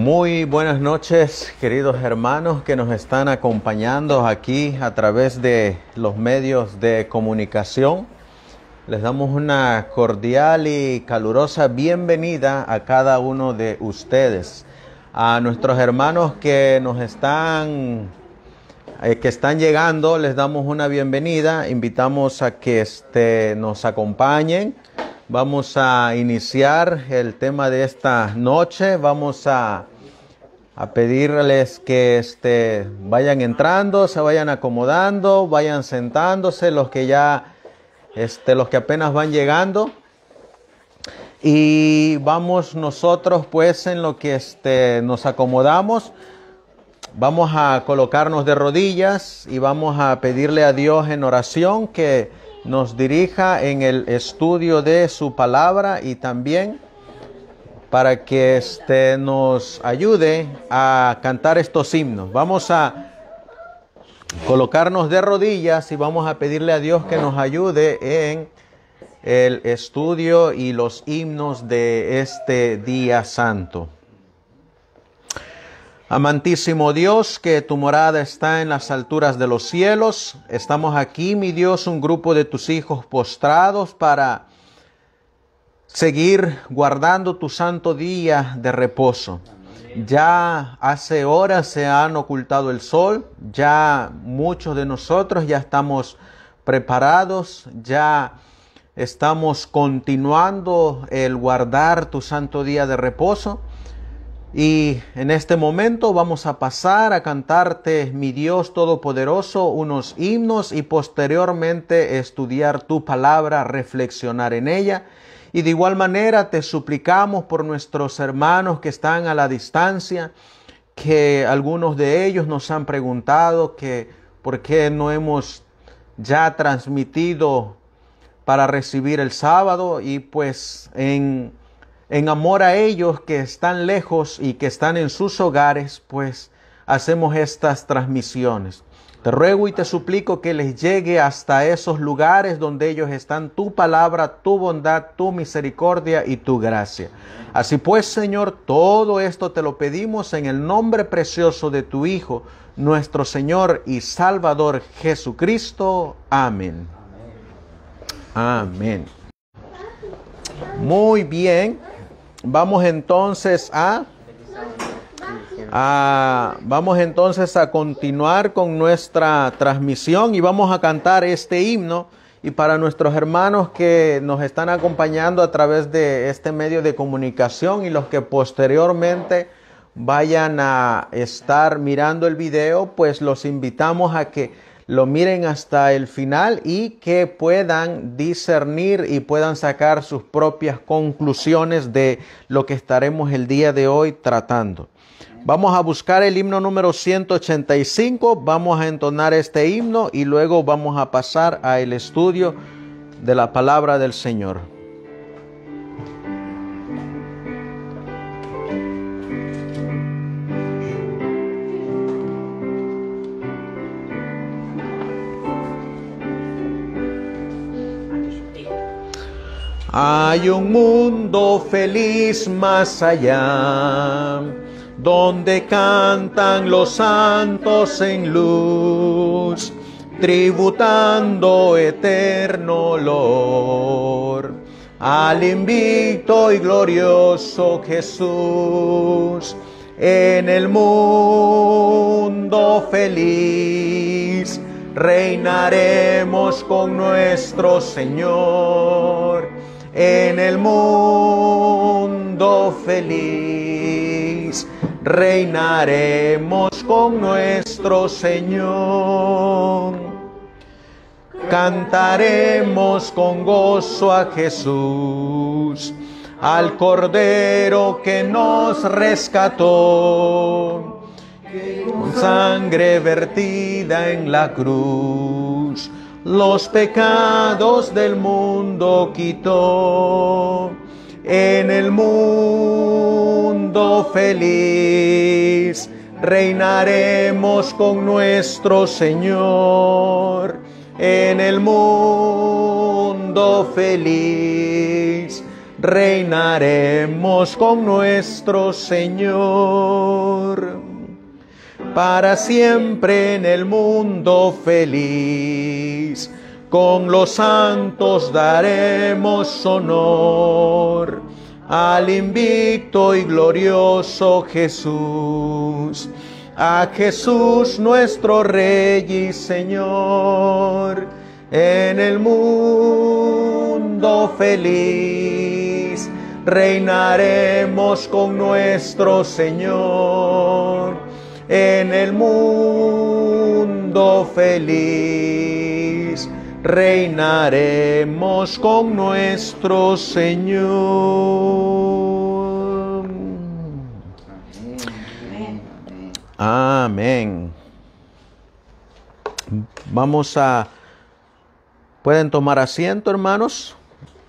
Muy buenas noches, queridos hermanos que nos están acompañando aquí a través de los medios de comunicación. Les damos una cordial y calurosa bienvenida a cada uno de ustedes. A nuestros hermanos que nos están eh, que están llegando, les damos una bienvenida, invitamos a que este, nos acompañen. Vamos a iniciar el tema de esta noche. Vamos a a pedirles que este, vayan entrando, se vayan acomodando, vayan sentándose los que ya, este, los que apenas van llegando. Y vamos nosotros pues en lo que este, nos acomodamos, vamos a colocarnos de rodillas y vamos a pedirle a Dios en oración que nos dirija en el estudio de su palabra y también para que este, nos ayude a cantar estos himnos. Vamos a colocarnos de rodillas y vamos a pedirle a Dios que nos ayude en el estudio y los himnos de este día santo. Amantísimo Dios, que tu morada está en las alturas de los cielos, estamos aquí, mi Dios, un grupo de tus hijos postrados para seguir guardando tu santo día de reposo. Ya hace horas se han ocultado el sol, ya muchos de nosotros ya estamos preparados, ya estamos continuando el guardar tu santo día de reposo. Y en este momento vamos a pasar a cantarte, mi Dios Todopoderoso, unos himnos y posteriormente estudiar tu palabra, reflexionar en ella y de igual manera te suplicamos por nuestros hermanos que están a la distancia, que algunos de ellos nos han preguntado que por qué no hemos ya transmitido para recibir el sábado y pues en, en amor a ellos que están lejos y que están en sus hogares, pues hacemos estas transmisiones. Te ruego y te suplico que les llegue hasta esos lugares donde ellos están tu palabra, tu bondad, tu misericordia y tu gracia. Así pues, Señor, todo esto te lo pedimos en el nombre precioso de tu Hijo, nuestro Señor y Salvador Jesucristo. Amén. Amén. Muy bien. Vamos entonces a... Ah, vamos entonces a continuar con nuestra transmisión y vamos a cantar este himno. Y para nuestros hermanos que nos están acompañando a través de este medio de comunicación y los que posteriormente vayan a estar mirando el video, pues los invitamos a que lo miren hasta el final y que puedan discernir y puedan sacar sus propias conclusiones de lo que estaremos el día de hoy tratando. Vamos a buscar el himno número 185, vamos a entonar este himno y luego vamos a pasar al estudio de la palabra del Señor. Hay un mundo feliz más allá donde cantan los santos en luz, tributando eterno olor al invicto y glorioso Jesús en el mundo feliz. Reinaremos con nuestro Señor en el mundo feliz reinaremos con nuestro Señor. Cantaremos con gozo a Jesús, al Cordero que nos rescató, con sangre vertida en la cruz, los pecados del mundo quitó en el mundo feliz. Reinaremos con nuestro Señor en el mundo feliz. Reinaremos con nuestro Señor para siempre en el mundo feliz con los santos daremos honor al invicto y glorioso Jesús, a Jesús nuestro Rey y Señor, en el mundo feliz reinaremos con nuestro Señor, en el mundo feliz reinaremos con nuestro Señor. Amén. Vamos a... Pueden tomar asiento, hermanos.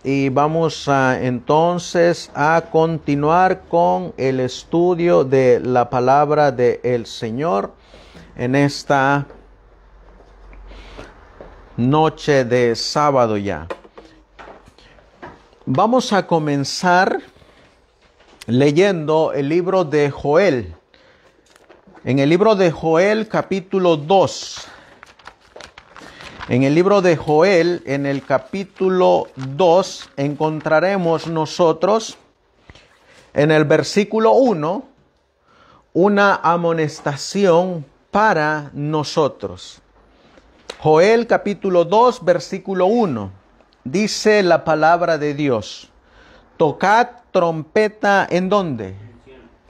Y vamos a, entonces a continuar con el estudio de la palabra del Señor en esta noche de sábado ya. Vamos a comenzar leyendo el libro de Joel. En el libro de Joel capítulo 2. En el libro de Joel, en el capítulo 2, encontraremos nosotros en el versículo 1 una amonestación para nosotros. Joel capítulo 2, versículo 1. Dice la palabra de Dios. Tocad trompeta en dónde?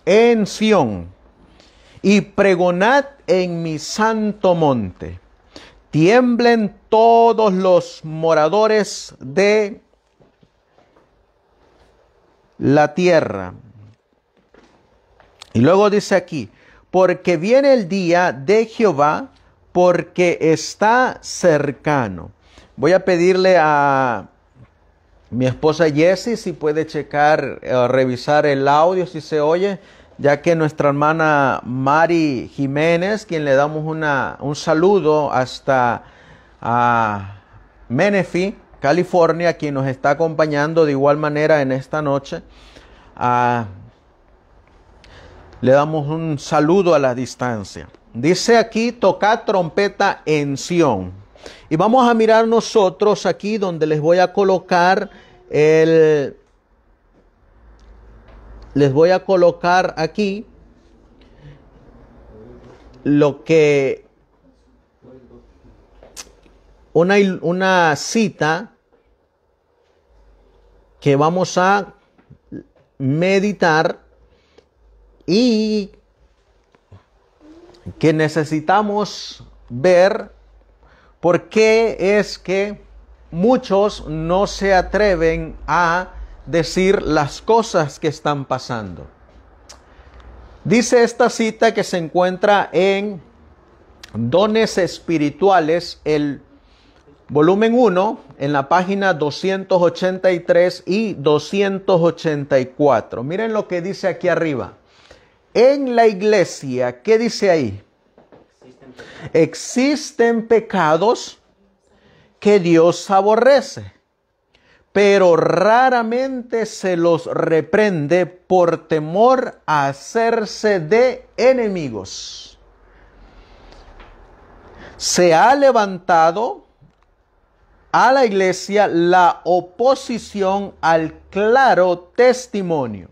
En Sion. Y pregonad en mi santo monte. Tiemblen todos los moradores de la tierra. Y luego dice aquí, porque viene el día de Jehová porque está cercano. Voy a pedirle a mi esposa Jessie si puede checar eh, o revisar el audio, si se oye, ya que nuestra hermana Mari Jiménez, quien le damos un saludo hasta a Menefi, California, quien nos está acompañando de igual manera en esta noche. Ah, le damos un saludo a la distancia. Dice aquí, toca trompeta en Sion. Y vamos a mirar nosotros aquí donde les voy a colocar el... Les voy a colocar aquí lo que... Una, una cita que vamos a meditar y que necesitamos ver por qué es que muchos no se atreven a decir las cosas que están pasando. Dice esta cita que se encuentra en Dones Espirituales, el volumen 1, en la página 283 y 284. Miren lo que dice aquí arriba en la iglesia, ¿qué dice ahí? Existen pecados, que Dios aborrece, pero raramente se los reprende por temor a hacerse de enemigos. Se ha levantado a la iglesia la oposición al claro testimonio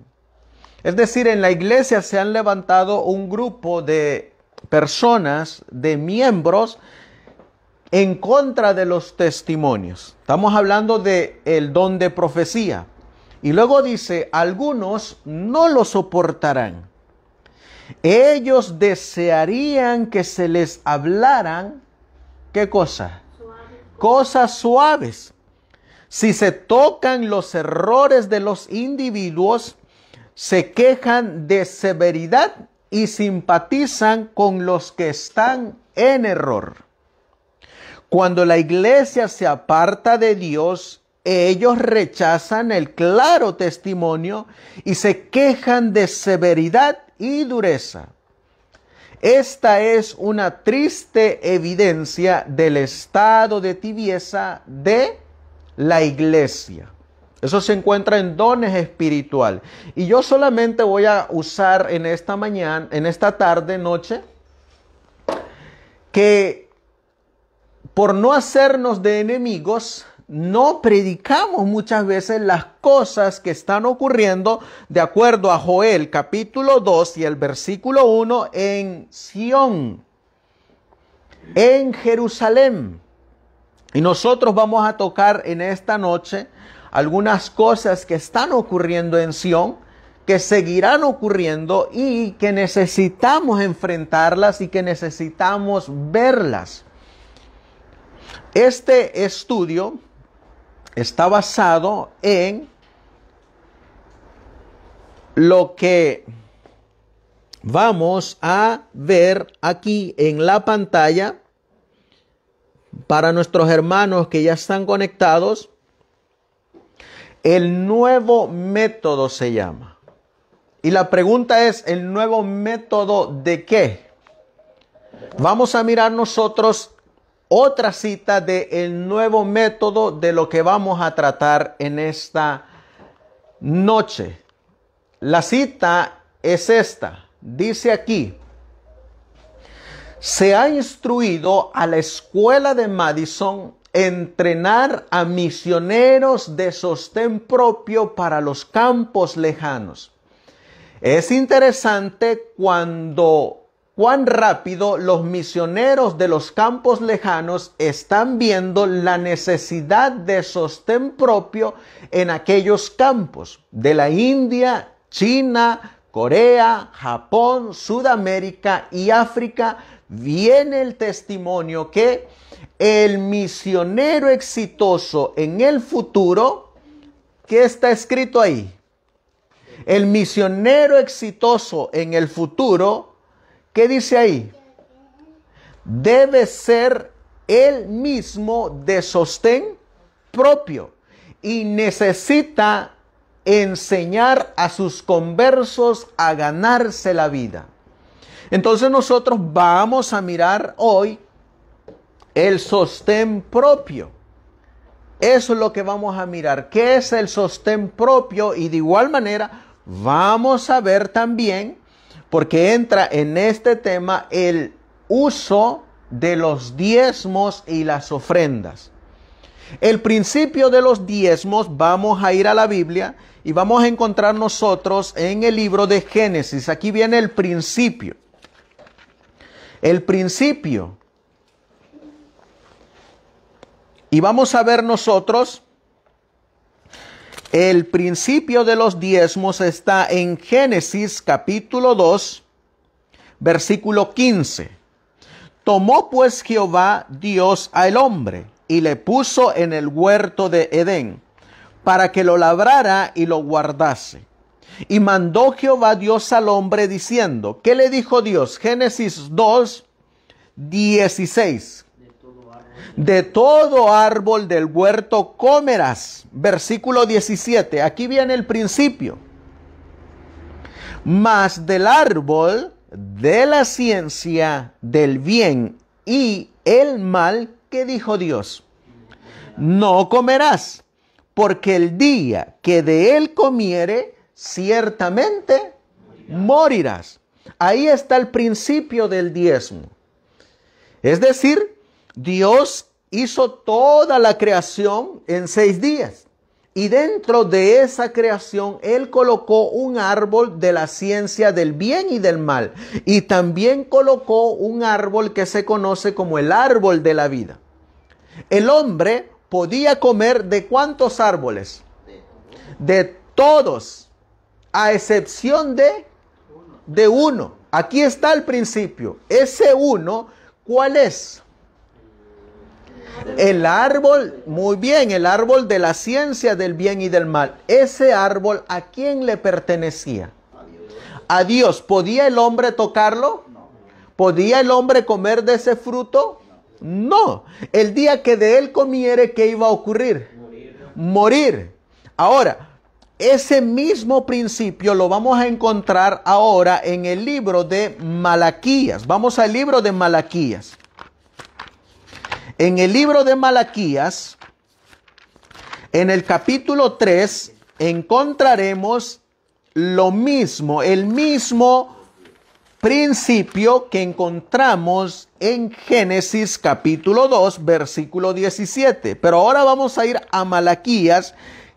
es decir, en la iglesia se han levantado un grupo de personas, de miembros, en contra de los testimonios. Estamos hablando de el don de profecía. Y luego dice, algunos no lo soportarán. Ellos desearían que se les hablaran, ¿qué cosa? Cosas suaves. Si se tocan los errores de los individuos, se quejan de severidad y simpatizan con los que están en error. Cuando la iglesia se aparta de Dios, ellos rechazan el claro testimonio y se quejan de severidad y dureza. Esta es una triste evidencia del estado de tibieza de la iglesia. Eso se encuentra en dones espiritual. Y yo solamente voy a usar en esta mañana, en esta tarde, noche, que por no hacernos de enemigos, no predicamos muchas veces las cosas que están ocurriendo de acuerdo a Joel capítulo 2 y el versículo 1 en Sión, en Jerusalén. Y nosotros vamos a tocar en esta noche algunas cosas que están ocurriendo en Sion, que seguirán ocurriendo y que necesitamos enfrentarlas y que necesitamos verlas. Este estudio está basado en lo que vamos a ver aquí en la pantalla para nuestros hermanos que ya están conectados. El nuevo método se llama. Y la pregunta es, ¿el nuevo método de qué? Vamos a mirar nosotros otra cita de el nuevo método de lo que vamos a tratar en esta noche. La cita es esta. Dice aquí, se ha instruido a la escuela de Madison entrenar a misioneros de sostén propio para los campos lejanos. Es interesante cuando cuán rápido los misioneros de los campos lejanos están viendo la necesidad de sostén propio en aquellos campos de la India, China, Corea, Japón, Sudamérica y África. Viene el testimonio que el misionero exitoso en el futuro, ¿qué está escrito ahí? El misionero exitoso en el futuro, ¿qué dice ahí? Debe ser él mismo de sostén propio y necesita enseñar a sus conversos a ganarse la vida. Entonces nosotros vamos a mirar hoy el sostén propio. Eso es lo que vamos a mirar. ¿Qué es el sostén propio? Y de igual manera, vamos a ver también, porque entra en este tema el uso de los diezmos y las ofrendas. El principio de los diezmos, vamos a ir a la Biblia y vamos a encontrar nosotros en el libro de Génesis. Aquí viene el principio. El principio Y vamos a ver nosotros, el principio de los diezmos está en Génesis capítulo 2, versículo 15. Tomó pues Jehová Dios al hombre y le puso en el huerto de Edén para que lo labrara y lo guardase. Y mandó Jehová Dios al hombre diciendo, ¿qué le dijo Dios? Génesis 2, 16 de todo árbol del huerto comerás. Versículo 17, aquí viene el principio. Mas del árbol de la ciencia del bien y el mal que dijo Dios, no comerás, porque el día que de él comiere, ciertamente morirás. Ahí está el principio del diezmo. Es decir, Dios hizo toda la creación en seis días. Y dentro de esa creación, Él colocó un árbol de la ciencia del bien y del mal. Y también colocó un árbol que se conoce como el árbol de la vida. El hombre podía comer de cuántos árboles? De todos, a excepción de, de uno. Aquí está el principio. Ese uno, ¿cuál es? El árbol, muy bien, el árbol de la ciencia del bien y del mal. Ese árbol, ¿a quién le pertenecía? A Dios. ¿Podía el hombre tocarlo? ¿Podía el hombre comer de ese fruto? No. El día que de él comiere, ¿qué iba a ocurrir? Morir. Ahora, ese mismo principio lo vamos a encontrar ahora en el libro de Malaquías. Vamos al libro de Malaquías. En el libro de Malaquías, en el capítulo 3, encontraremos lo mismo, el mismo principio que encontramos en Génesis capítulo 2, versículo 17. Pero ahora vamos a ir a Malaquías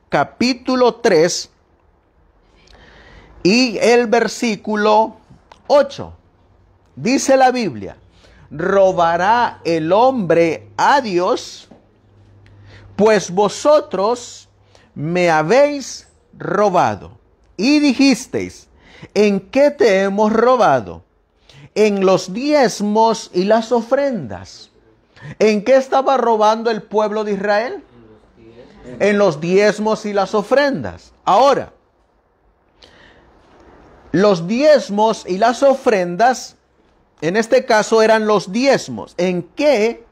capítulo 3 y el versículo 8. Dice la Biblia, robará el hombre a Dios? Pues vosotros me habéis robado. Y dijisteis, ¿en qué te hemos robado? En los diezmos y las ofrendas. ¿En qué estaba robando el pueblo de Israel? En los diezmos y las ofrendas. Ahora, los diezmos y las ofrendas en este caso eran los diezmos. ¿En qué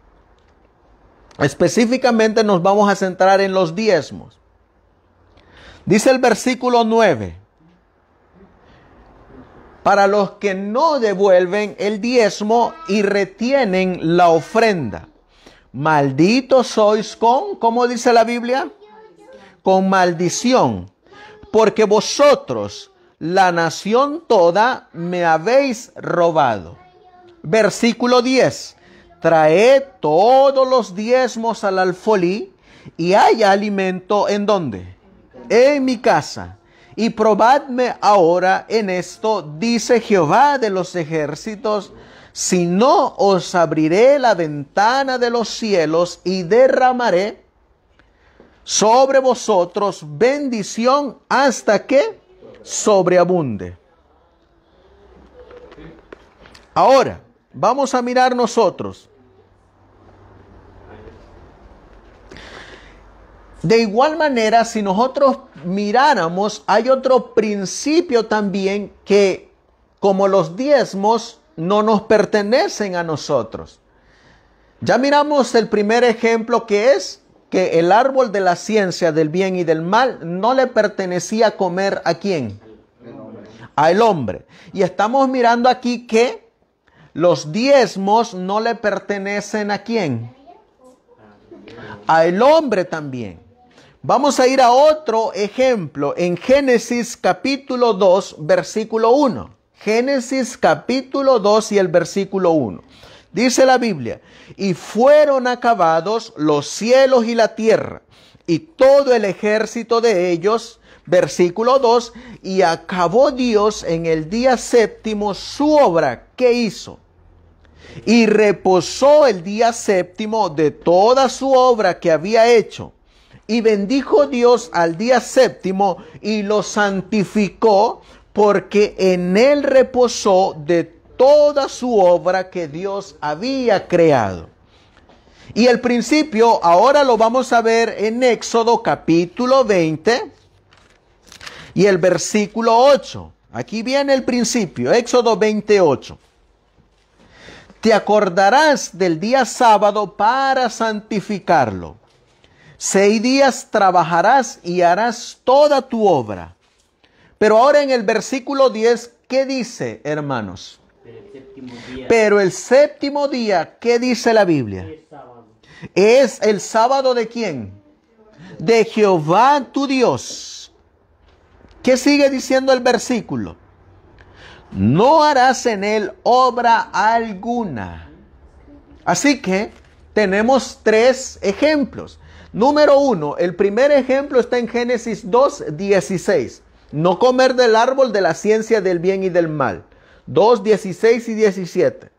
específicamente nos vamos a centrar en los diezmos? Dice el versículo 9. Para los que no devuelven el diezmo y retienen la ofrenda. Malditos sois con, ¿cómo dice la Biblia? Con maldición. Porque vosotros, la nación toda, me habéis robado versículo 10. Traed todos los diezmos al alfolí y haya alimento en donde? En mi casa. Y probadme ahora en esto, dice Jehová de los ejércitos, si no os abriré la ventana de los cielos y derramaré sobre vosotros bendición hasta que sobreabunde. Ahora, Vamos a mirar nosotros. De igual manera, si nosotros miráramos, hay otro principio también que, como los diezmos, no nos pertenecen a nosotros. Ya miramos el primer ejemplo que es que el árbol de la ciencia del bien y del mal no le pertenecía comer a quién? Al hombre. Y estamos mirando aquí que los diezmos no le pertenecen a quién? A el hombre también. Vamos a ir a otro ejemplo en Génesis capítulo 2, versículo 1. Génesis capítulo 2 y el versículo 1. Dice la Biblia, y fueron acabados los cielos y la tierra, y todo el ejército de ellos, Versículo 2, y acabó Dios en el día séptimo su obra que hizo. Y reposó el día séptimo de toda su obra que había hecho. Y bendijo Dios al día séptimo y lo santificó porque en él reposó de toda su obra que Dios había creado. Y el principio ahora lo vamos a ver en Éxodo capítulo 20, y el versículo 8. Aquí viene el principio, Éxodo 28. Te acordarás del día sábado para santificarlo. Seis días trabajarás y harás toda tu obra. Pero ahora en el versículo 10, ¿qué dice, hermanos? Pero el séptimo día, Pero ¿qué dice la Biblia? es el sábado de quién? De Jehová tu Dios ¿Qué sigue diciendo el versículo? No harás en él obra alguna. Así que tenemos tres ejemplos. Número uno, el primer ejemplo está en Génesis 2, 16. No comer del árbol de la ciencia del bien y del mal. 2, 16 y 17.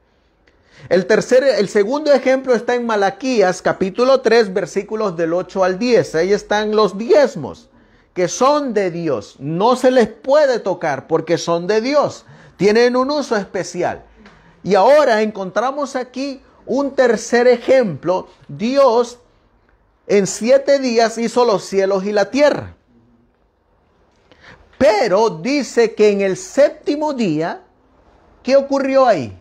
El, tercer, el segundo ejemplo está en Malaquías capítulo 3 versículos del 8 al 10. Ahí están los diezmos que son de Dios. No se les puede tocar porque son de Dios. Tienen un uso especial. Y ahora encontramos aquí un tercer ejemplo. Dios en siete días hizo los cielos y la tierra. Pero dice que en el séptimo día, ¿qué ocurrió ahí?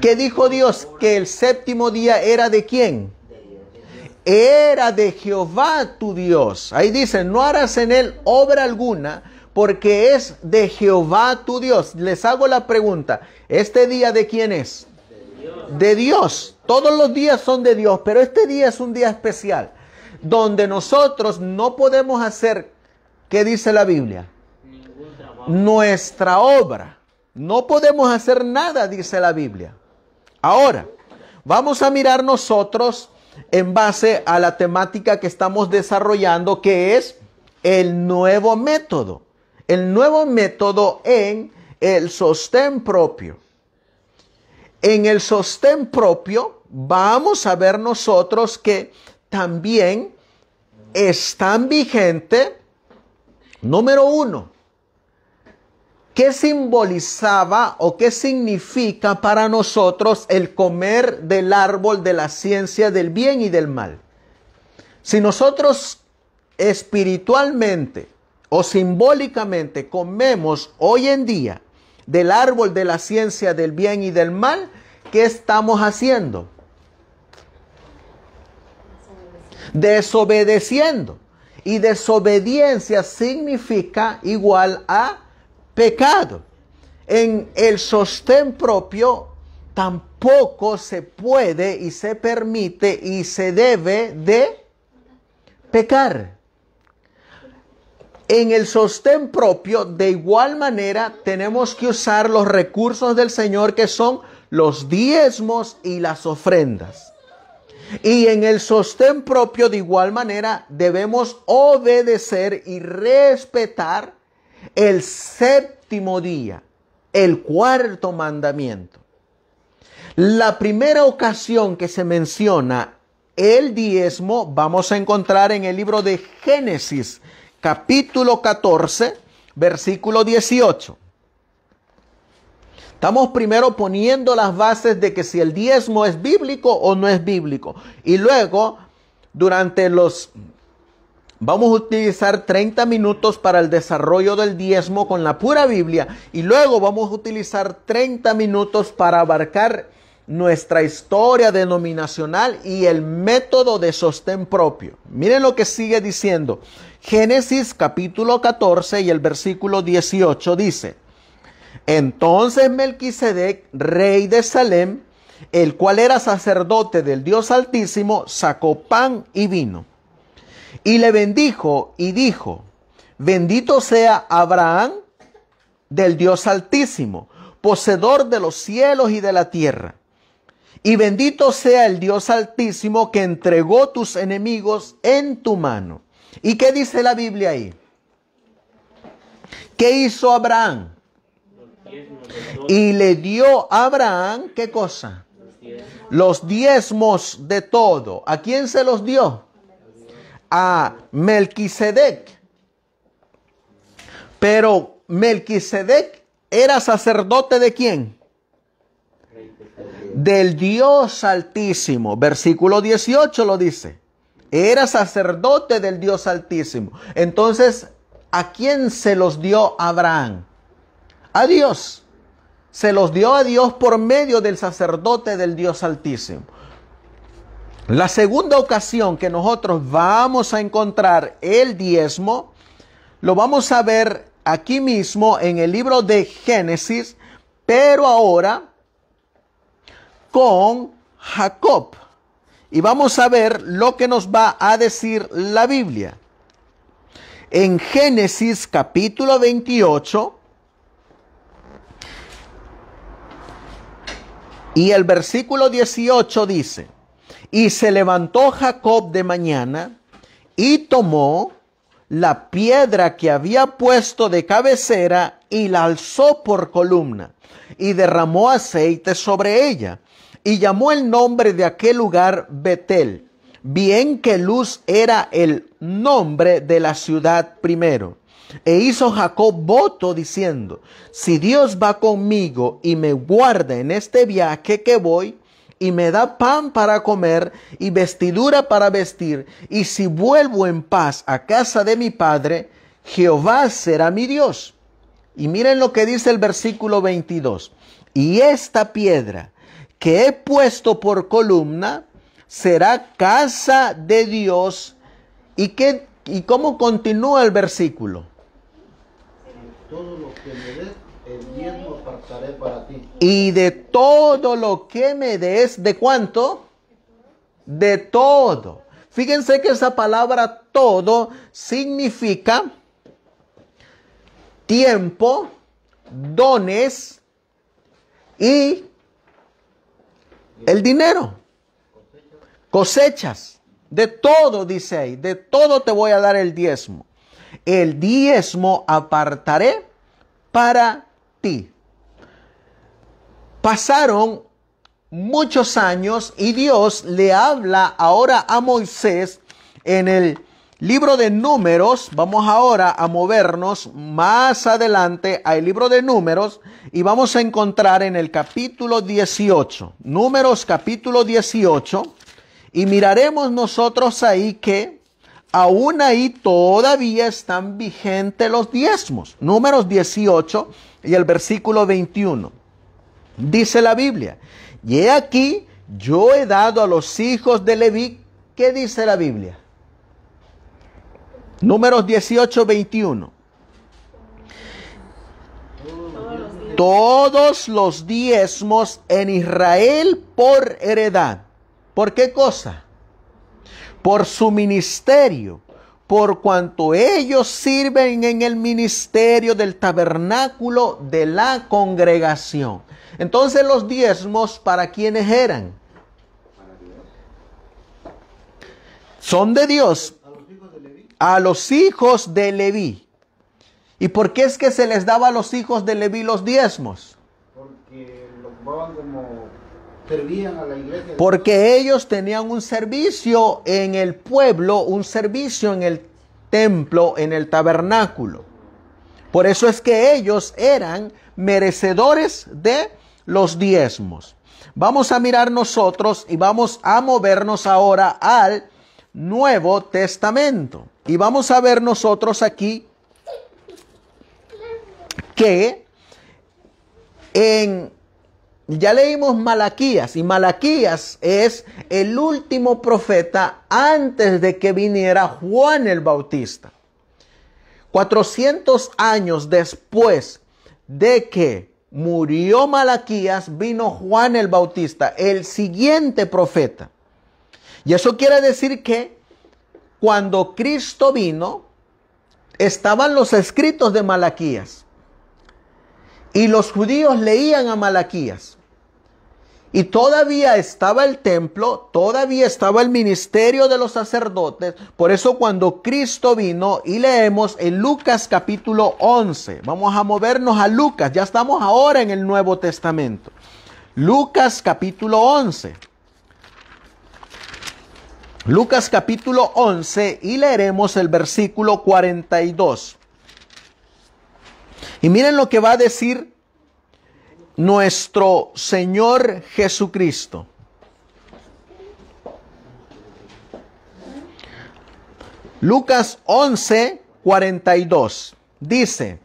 ¿Qué dijo Dios que el séptimo día era de quién? era de Jehová tu Dios. Ahí dice, no harás en él obra alguna, porque es de Jehová tu Dios. Les hago la pregunta, ¿este día de quién es? De Dios. De Dios. Todos los días son de Dios, pero este día es un día especial, donde nosotros no podemos hacer, ¿qué dice la Biblia? Nuestra obra. No podemos hacer nada, dice la Biblia. Ahora, vamos a mirar nosotros en base a la temática que estamos desarrollando, que es el nuevo método. El nuevo método en el sostén propio. En el sostén propio vamos a ver nosotros que también están vigente, número uno, ¿Qué simbolizaba o qué significa para nosotros el comer del árbol de la ciencia del bien y del mal? Si nosotros espiritualmente o simbólicamente comemos hoy en día del árbol de la ciencia del bien y del mal, ¿qué estamos haciendo? Desobedeciendo. Y desobediencia significa igual a pecado. En el sostén propio tampoco se puede y se permite y se debe de pecar. En el sostén propio, de igual manera, tenemos que usar los recursos del Señor que son los diezmos y las ofrendas. Y en el sostén propio, de igual manera, debemos obedecer y respetar el séptimo día, el cuarto mandamiento. La primera ocasión que se menciona el diezmo vamos a encontrar en el libro de Génesis, capítulo 14, versículo 18. Estamos primero poniendo las bases de que si el diezmo es bíblico o no es bíblico. Y luego, durante los Vamos a utilizar 30 minutos para el desarrollo del diezmo con la pura Biblia y luego vamos a utilizar 30 minutos para abarcar nuestra historia denominacional y el método de sostén propio. Miren lo que sigue diciendo. Génesis capítulo 14 y el versículo 18 dice, Entonces Melquisedec, rey de Salem, el cual era sacerdote del Dios Altísimo, sacó pan y vino y le bendijo y dijo, bendito sea Abraham del Dios Altísimo, poseedor de los cielos y de la tierra. Y bendito sea el Dios Altísimo que entregó tus enemigos en tu mano. ¿Y qué dice la Biblia ahí? ¿Qué hizo Abraham? Y le dio a Abraham, ¿qué cosa? Los diezmos de todo. ¿A quién se los dio? a Melquisedec. Pero Melquisedec era sacerdote de quién? Del Dios Altísimo. Versículo 18 lo dice. Era sacerdote del Dios Altísimo. Entonces, ¿a quién se los dio Abraham? A Dios. Se los dio a Dios por medio del sacerdote del Dios Altísimo. La segunda ocasión que nosotros vamos a encontrar el diezmo, lo vamos a ver aquí mismo en el libro de Génesis, pero ahora con Jacob. Y vamos a ver lo que nos va a decir la Biblia. En Génesis capítulo 28 y el versículo 18 dice, y se levantó Jacob de mañana y tomó la piedra que había puesto de cabecera y la alzó por columna y derramó aceite sobre ella y llamó el nombre de aquel lugar Betel, bien que Luz era el nombre de la ciudad primero. E hizo Jacob voto diciendo, si Dios va conmigo y me guarda en este viaje que voy, y me da pan para comer y vestidura para vestir, y si vuelvo en paz a casa de mi Padre, Jehová será mi Dios. Y miren lo que dice el versículo 22. Y esta piedra que he puesto por columna será casa de Dios. ¿Y, qué, y cómo continúa el versículo? Todo lo que me para ti. Y de todo lo que me des, ¿de cuánto? De todo. Fíjense que esa palabra todo significa tiempo, dones y el dinero. Cosechas. De todo, dice ahí. De todo te voy a dar el diezmo. El diezmo apartaré para ti. Pasaron muchos años y Dios le habla ahora a Moisés en el libro de números. Vamos ahora a movernos más adelante al libro de números y vamos a encontrar en el capítulo 18, números capítulo 18, y miraremos nosotros ahí que aún ahí todavía están vigentes los diezmos. Números 18 y el versículo 21. Dice la Biblia, y he aquí, yo he dado a los hijos de Leví, ¿qué dice la Biblia? Números 18, 21. Todos los diezmos en Israel por heredad. ¿Por qué cosa? por su ministerio, por cuanto ellos sirven en el ministerio del tabernáculo de la congregación. Entonces los diezmos, ¿para quiénes eran? Son de Dios. A los hijos de Leví. ¿Y por qué es que se les daba a los hijos de Leví los diezmos? Porque los como porque ellos tenían un servicio en el pueblo, un servicio en el templo, en el tabernáculo. Por eso es que ellos eran merecedores de los diezmos. Vamos a mirar nosotros y vamos a movernos ahora al Nuevo Testamento. Y vamos a ver nosotros aquí que en ya leímos Malaquías y Malaquías es el último profeta antes de que viniera Juan el Bautista. 400 años después de que murió Malaquías, vino Juan el Bautista, el siguiente profeta. Y eso quiere decir que cuando Cristo vino, estaban los escritos de Malaquías. Y los judíos leían a Malaquías. Y todavía estaba el templo, todavía estaba el ministerio de los sacerdotes. Por eso cuando Cristo vino y leemos en Lucas capítulo 11, vamos a movernos a Lucas, ya estamos ahora en el Nuevo Testamento. Lucas capítulo 11. Lucas capítulo 11 y leeremos el versículo 42. Y miren lo que va a decir nuestro Señor Jesucristo. Lucas 11, 42 dice,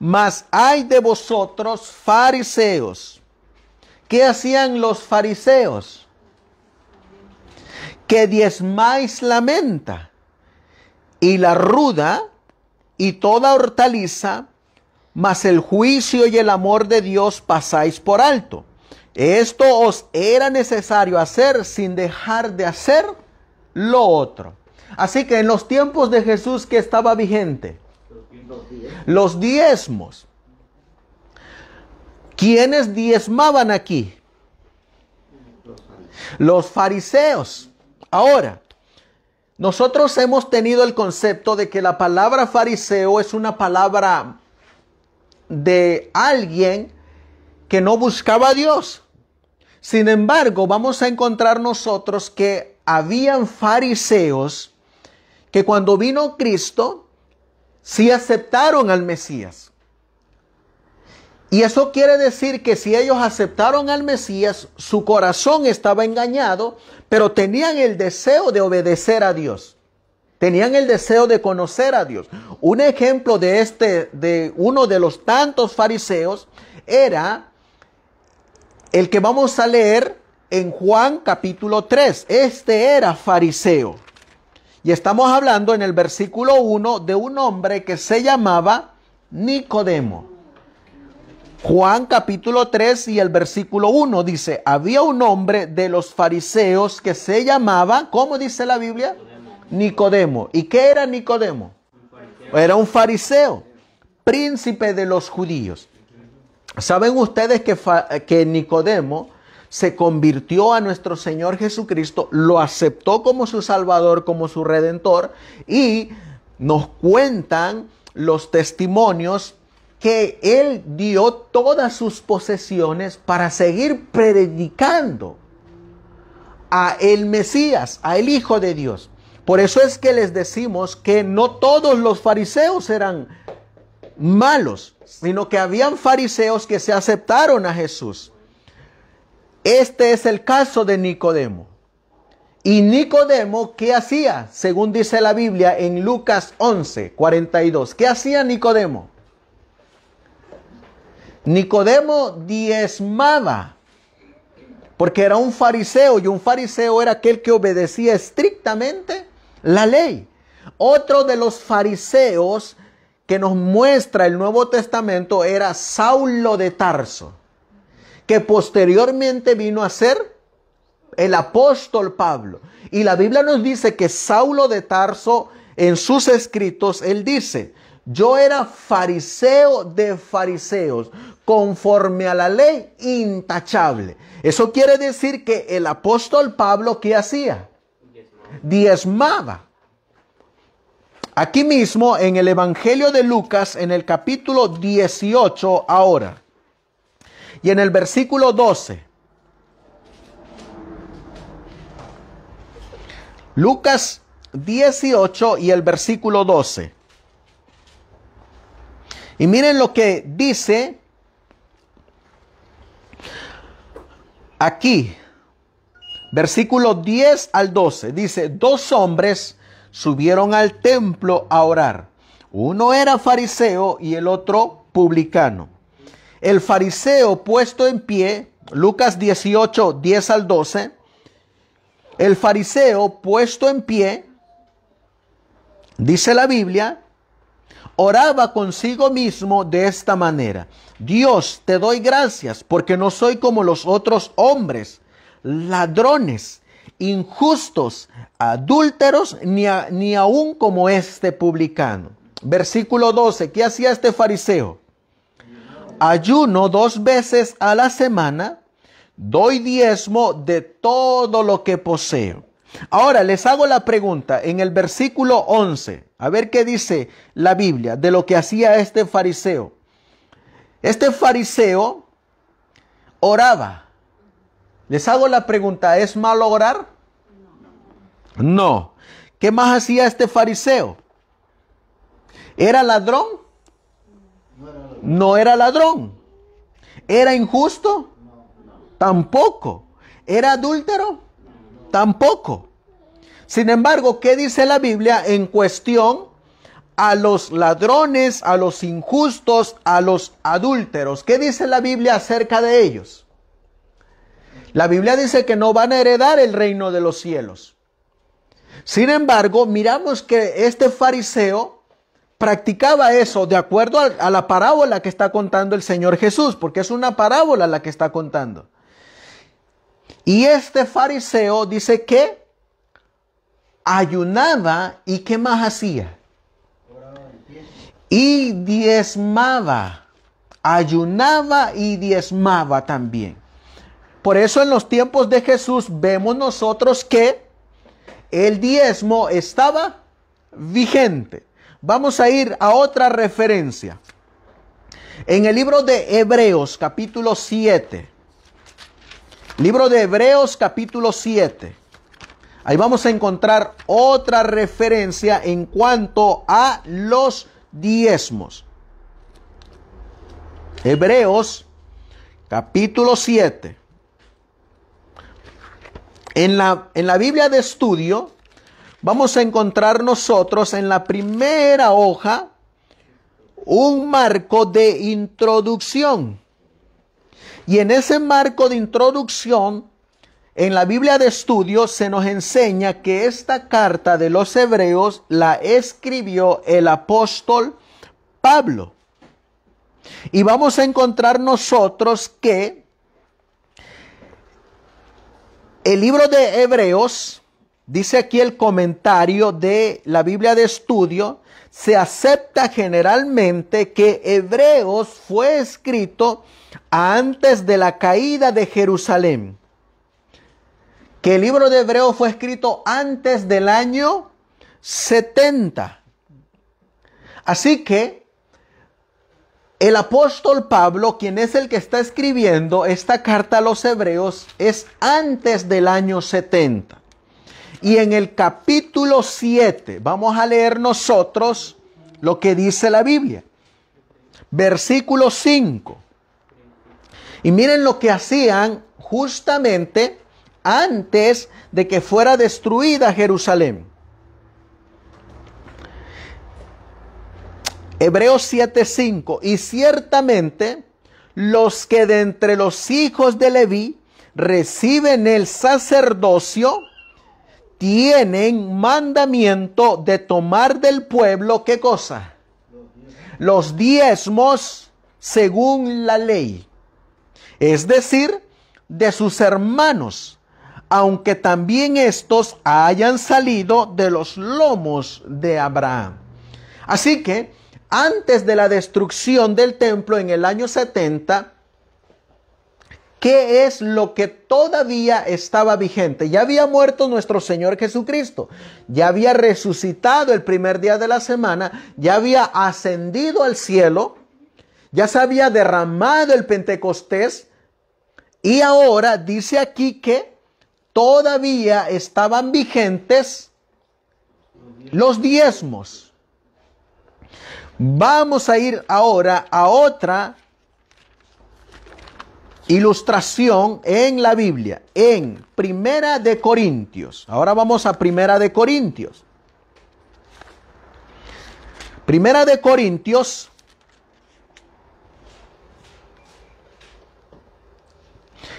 mas hay de vosotros fariseos. ¿Qué hacían los fariseos? Que diezmáis la menta y la ruda y toda hortaliza mas el juicio y el amor de Dios pasáis por alto. Esto os era necesario hacer sin dejar de hacer lo otro. Así que en los tiempos de Jesús que estaba vigente, los diezmos. ¿Quiénes diezmaban aquí? Los fariseos. Ahora, nosotros hemos tenido el concepto de que la palabra fariseo es una palabra de alguien que no buscaba a Dios. Sin embargo, vamos a encontrar nosotros que habían fariseos que cuando vino Cristo, sí aceptaron al Mesías. Y eso quiere decir que si ellos aceptaron al Mesías, su corazón estaba engañado, pero tenían el deseo de obedecer a Dios. Tenían el deseo de conocer a Dios. Un ejemplo de este, de uno de los tantos fariseos, era el que vamos a leer en Juan capítulo 3. Este era fariseo. Y estamos hablando en el versículo 1 de un hombre que se llamaba Nicodemo. Juan capítulo 3 y el versículo 1 dice, había un hombre de los fariseos que se llamaba, ¿cómo dice la Biblia? Nicodemo. ¿Y qué era Nicodemo? Era un fariseo, príncipe de los judíos. ¿Saben ustedes que, que Nicodemo se convirtió a nuestro Señor Jesucristo, lo aceptó como su Salvador, como su Redentor y nos cuentan los testimonios que él dio todas sus posesiones para seguir predicando a el Mesías, a el Hijo de Dios. Por eso es que les decimos que no todos los fariseos eran malos, sino que habían fariseos que se aceptaron a Jesús. Este es el caso de Nicodemo. Y Nicodemo, ¿qué hacía? Según dice la Biblia en Lucas 11, 42. ¿Qué hacía Nicodemo? Nicodemo diezmaba, porque era un fariseo y un fariseo era aquel que obedecía estrictamente la ley. Otro de los fariseos que nos muestra el Nuevo Testamento era Saulo de Tarso, que posteriormente vino a ser el apóstol Pablo. Y la Biblia nos dice que Saulo de Tarso, en sus escritos, él dice, yo era fariseo de fariseos, conforme a la ley intachable. Eso quiere decir que el apóstol Pablo, ¿qué hacía? diezmada. Aquí mismo en el Evangelio de Lucas, en el capítulo 18 ahora, y en el versículo 12. Lucas 18 y el versículo 12. Y miren lo que dice aquí Versículo 10 al 12 dice, dos hombres subieron al templo a orar. Uno era fariseo y el otro publicano. El fariseo puesto en pie, Lucas 18, 10 al 12, el fariseo puesto en pie, dice la Biblia, oraba consigo mismo de esta manera. Dios, te doy gracias porque no soy como los otros hombres ladrones, injustos, adúlteros, ni, ni aún como este publicano. Versículo 12, ¿qué hacía este fariseo? Ayuno dos veces a la semana, doy diezmo de todo lo que poseo. Ahora les hago la pregunta en el versículo 11, a ver qué dice la Biblia de lo que hacía este fariseo. Este fariseo oraba. Les hago la pregunta, ¿es malo orar? No. ¿Qué más hacía este fariseo? ¿Era ladrón? No era ladrón. ¿Era injusto? Tampoco. ¿Era adúltero? Tampoco. Sin embargo, ¿qué dice la Biblia en cuestión a los ladrones, a los injustos, a los adúlteros? ¿Qué dice la Biblia acerca de ellos? La Biblia dice que no van a heredar el reino de los cielos. Sin embargo, miramos que este fariseo practicaba eso de acuerdo a la parábola que está contando el Señor Jesús, porque es una parábola la que está contando. Y este fariseo dice que ayunaba y qué más hacía. Y diezmaba. Ayunaba y diezmaba también. Por eso en los tiempos de Jesús vemos nosotros que el diezmo estaba vigente. Vamos a ir a otra referencia. En el libro de Hebreos capítulo 7. Libro de Hebreos capítulo 7. Ahí vamos a encontrar otra referencia en cuanto a los diezmos. Hebreos capítulo 7. En la, en la Biblia de estudio vamos a encontrar nosotros en la primera hoja un marco de introducción. Y en ese marco de introducción, en la Biblia de estudio se nos enseña que esta carta de los hebreos la escribió el apóstol Pablo. Y vamos a encontrar nosotros que el libro de Hebreos, dice aquí el comentario de la Biblia de estudio, se acepta generalmente que Hebreos fue escrito antes de la caída de Jerusalén. Que el libro de Hebreos fue escrito antes del año 70. Así que el apóstol Pablo, quien es el que está escribiendo esta carta a los hebreos, es antes del año 70. Y en el capítulo 7 vamos a leer nosotros lo que dice la Biblia. Versículo 5. Y miren lo que hacían justamente antes de que fuera destruida Jerusalén. Hebreos 7:5, y ciertamente los que de entre los hijos de Leví reciben el sacerdocio, tienen mandamiento de tomar del pueblo qué cosa? Los diezmos según la ley, es decir, de sus hermanos, aunque también estos hayan salido de los lomos de Abraham. Así que antes de la destrucción del templo en el año 70, ¿qué es lo que todavía estaba vigente? Ya había muerto nuestro Señor Jesucristo, ya había resucitado el primer día de la semana, ya había ascendido al cielo, ya se había derramado el Pentecostés y ahora dice aquí que todavía estaban vigentes los diezmos. Vamos a ir ahora a otra ilustración en la Biblia, en Primera de Corintios. Ahora vamos a Primera de Corintios. Primera de Corintios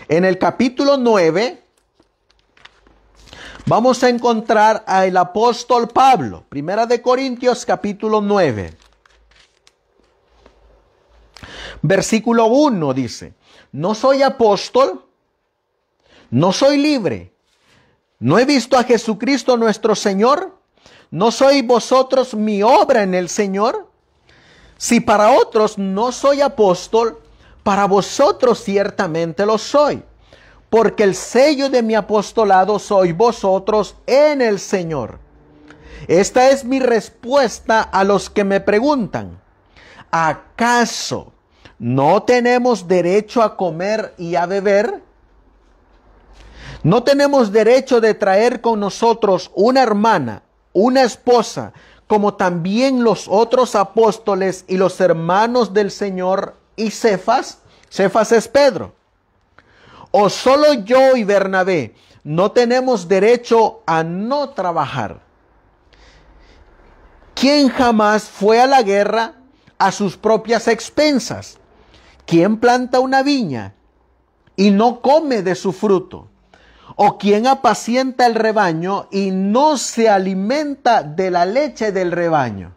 En el capítulo 9 vamos a encontrar al apóstol Pablo, Primera de Corintios capítulo 9. Versículo 1 dice, no soy apóstol, no soy libre, no he visto a Jesucristo nuestro Señor, no soy vosotros mi obra en el Señor. Si para otros no soy apóstol, para vosotros ciertamente lo soy, porque el sello de mi apostolado soy vosotros en el Señor. Esta es mi respuesta a los que me preguntan, ¿acaso no tenemos derecho a comer y a beber. No tenemos derecho de traer con nosotros una hermana, una esposa, como también los otros apóstoles y los hermanos del Señor y Cefas. Cefas es Pedro. O solo yo y Bernabé no tenemos derecho a no trabajar. ¿Quién jamás fue a la guerra a sus propias expensas? ¿Quién planta una viña y no come de su fruto? ¿O quién apacienta el rebaño y no se alimenta de la leche del rebaño?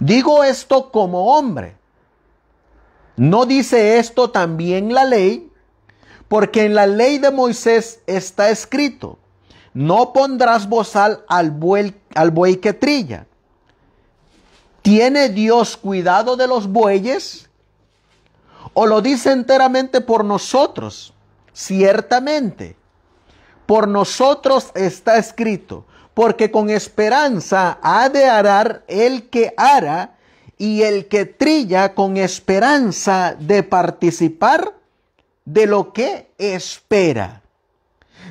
Digo esto como hombre. ¿No dice esto también la ley? Porque en la ley de Moisés está escrito, no pondrás bozal al buey, al buey que trilla. ¿Tiene Dios cuidado de los bueyes? ¿O lo dice enteramente por nosotros? Ciertamente, por nosotros está escrito, porque con esperanza ha de arar el que ara y el que trilla con esperanza de participar de lo que espera.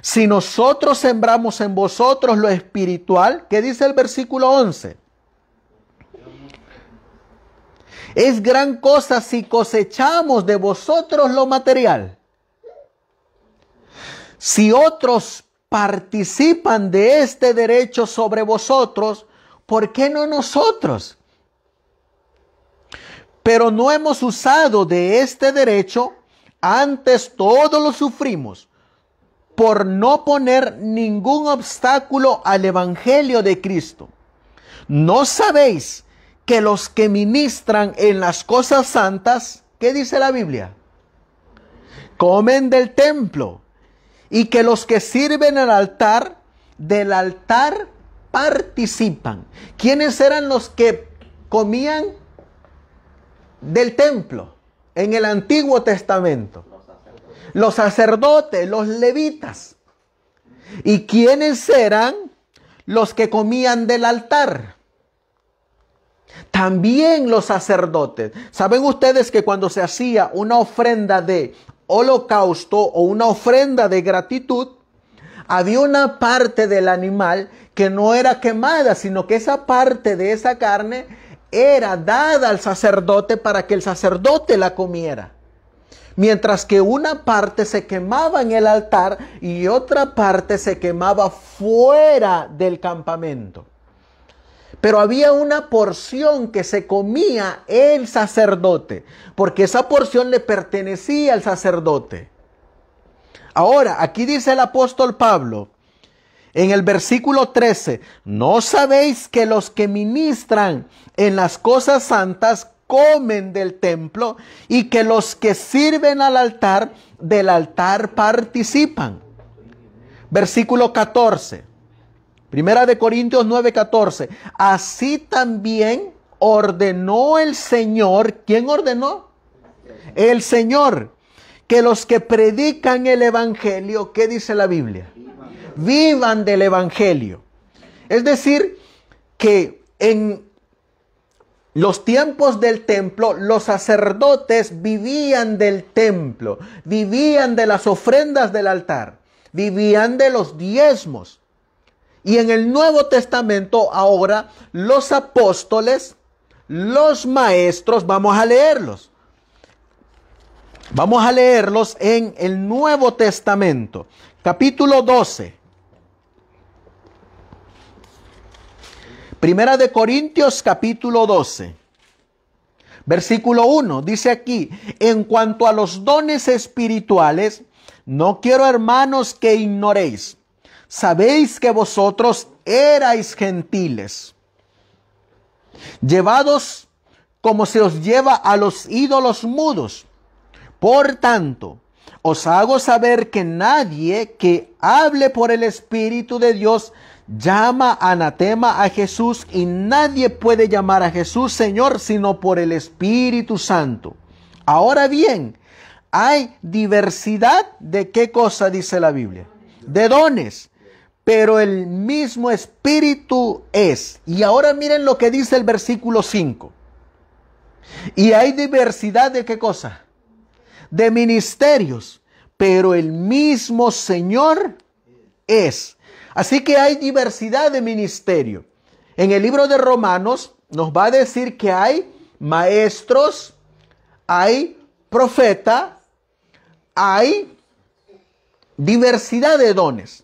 Si nosotros sembramos en vosotros lo espiritual, ¿qué dice el versículo 11? Es gran cosa si cosechamos de vosotros lo material. Si otros participan de este derecho sobre vosotros, ¿por qué no nosotros? Pero no hemos usado de este derecho, antes todos lo sufrimos por no poner ningún obstáculo al Evangelio de Cristo. ¿No sabéis que los que ministran en las cosas santas, ¿qué dice la Biblia? Comen del templo y que los que sirven al altar, del altar participan. ¿Quiénes eran los que comían del templo en el Antiguo Testamento? Los sacerdotes, los, levitas. ¿Y quiénes eran los que comían del altar? También los sacerdotes. ¿Saben ustedes que cuando se hacía una ofrenda de holocausto o una ofrenda de gratitud, había una parte del animal que no era quemada, sino que esa parte de esa carne era dada al sacerdote para que el sacerdote la comiera. Mientras que una parte se quemaba en el altar y otra parte se quemaba fuera del campamento. Pero había una porción que se comía el sacerdote, porque esa porción le pertenecía al sacerdote. Ahora, aquí dice el apóstol Pablo, en el versículo 13, ¿no sabéis que los que ministran en las cosas santas comen del templo y que los que sirven al altar del altar participan? Versículo 14. Primera de Corintios 9:14. Así también ordenó el Señor. ¿Quién ordenó? El Señor. Que los que predican el Evangelio, ¿qué dice la Biblia? Vivan del Evangelio. Es decir, que en los tiempos del templo, los sacerdotes vivían del templo, vivían de las ofrendas del altar, vivían de los diezmos. Y en el Nuevo Testamento ahora los apóstoles, los maestros, vamos a leerlos. Vamos a leerlos en el Nuevo Testamento, capítulo 12. Primera de Corintios, capítulo 12. Versículo 1 dice aquí, en cuanto a los dones espirituales, no quiero hermanos que ignoréis sabéis que vosotros erais gentiles, llevados como se os lleva a los ídolos mudos. Por tanto, os hago saber que nadie que hable por el Espíritu de Dios llama anatema a Jesús y nadie puede llamar a Jesús Señor sino por el Espíritu Santo. Ahora bien, hay diversidad de qué cosa dice la Biblia. De dones pero el mismo espíritu es. Y ahora miren lo que dice el versículo 5. Y hay diversidad de qué cosa? De ministerios, pero el mismo Señor es. Así que hay diversidad de ministerio. En el libro de Romanos nos va a decir que hay maestros, hay profeta, hay diversidad de dones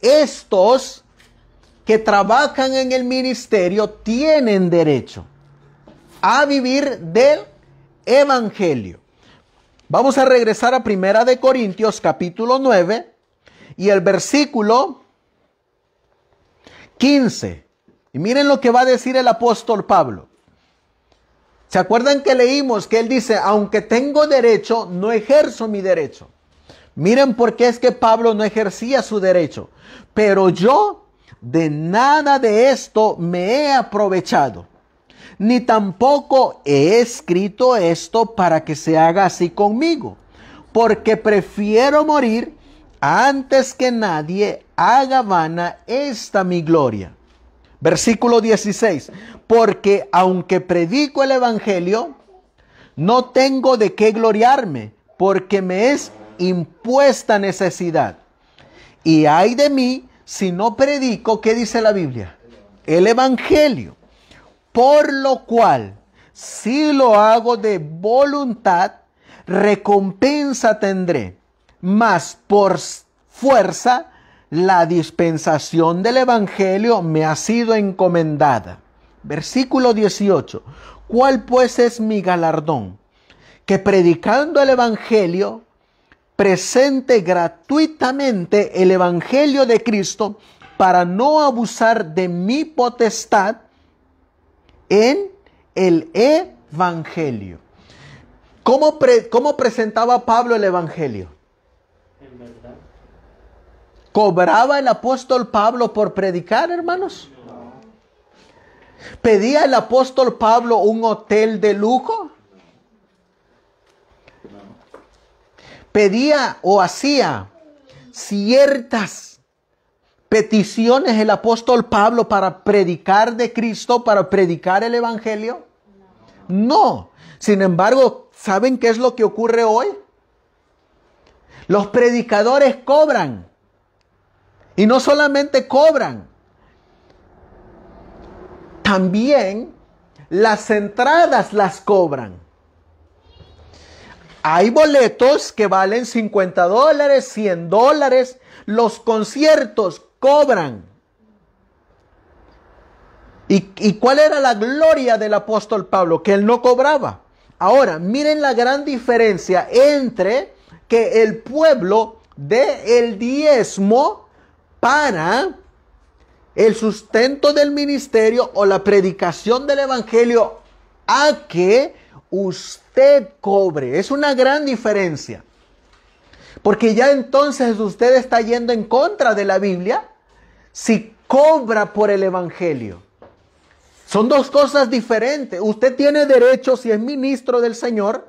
estos que trabajan en el ministerio tienen derecho a vivir del evangelio. Vamos a regresar a Primera de Corintios capítulo 9 y el versículo 15. Y miren lo que va a decir el apóstol Pablo. ¿Se acuerdan que leímos que él dice, aunque tengo derecho, no ejerzo mi derecho? Miren por qué es que Pablo no ejercía su derecho. Pero yo de nada de esto me he aprovechado. Ni tampoco he escrito esto para que se haga así conmigo. Porque prefiero morir antes que nadie haga vana esta mi gloria. Versículo 16. Porque aunque predico el Evangelio, no tengo de qué gloriarme, porque me es impuesta necesidad. Y ay de mí si no predico, ¿qué dice la Biblia? El Evangelio. Por lo cual, si lo hago de voluntad, recompensa tendré, mas por fuerza la dispensación del Evangelio me ha sido encomendada. Versículo 18. ¿Cuál pues es mi galardón? Que predicando el Evangelio presente gratuitamente el Evangelio de Cristo para no abusar de mi potestad en el Evangelio. ¿Cómo, presentaba Pablo el Evangelio? ¿Cobraba el apóstol Pablo por predicar, hermanos? ¿Pedía el apóstol Pablo un hotel de lujo? pedía o hacía ciertas peticiones el apóstol Pablo para predicar de Cristo, para predicar el Evangelio? No. Sin embargo, ¿saben qué es lo que ocurre hoy? Los predicadores cobran. Y no solamente cobran, también las entradas las cobran. Hay boletos que valen 50 dólares, 100 dólares. Los conciertos cobran. ¿Y, cuál era la gloria del apóstol Pablo? Que él no cobraba. Ahora, miren la gran diferencia entre que el pueblo dé el diezmo para el sustento del ministerio o la predicación del evangelio a que usted cobre. Es una gran diferencia. Porque ya entonces usted está yendo en contra de la Biblia si cobra por el Evangelio. Son dos cosas diferentes. Usted tiene derecho, si es ministro del Señor,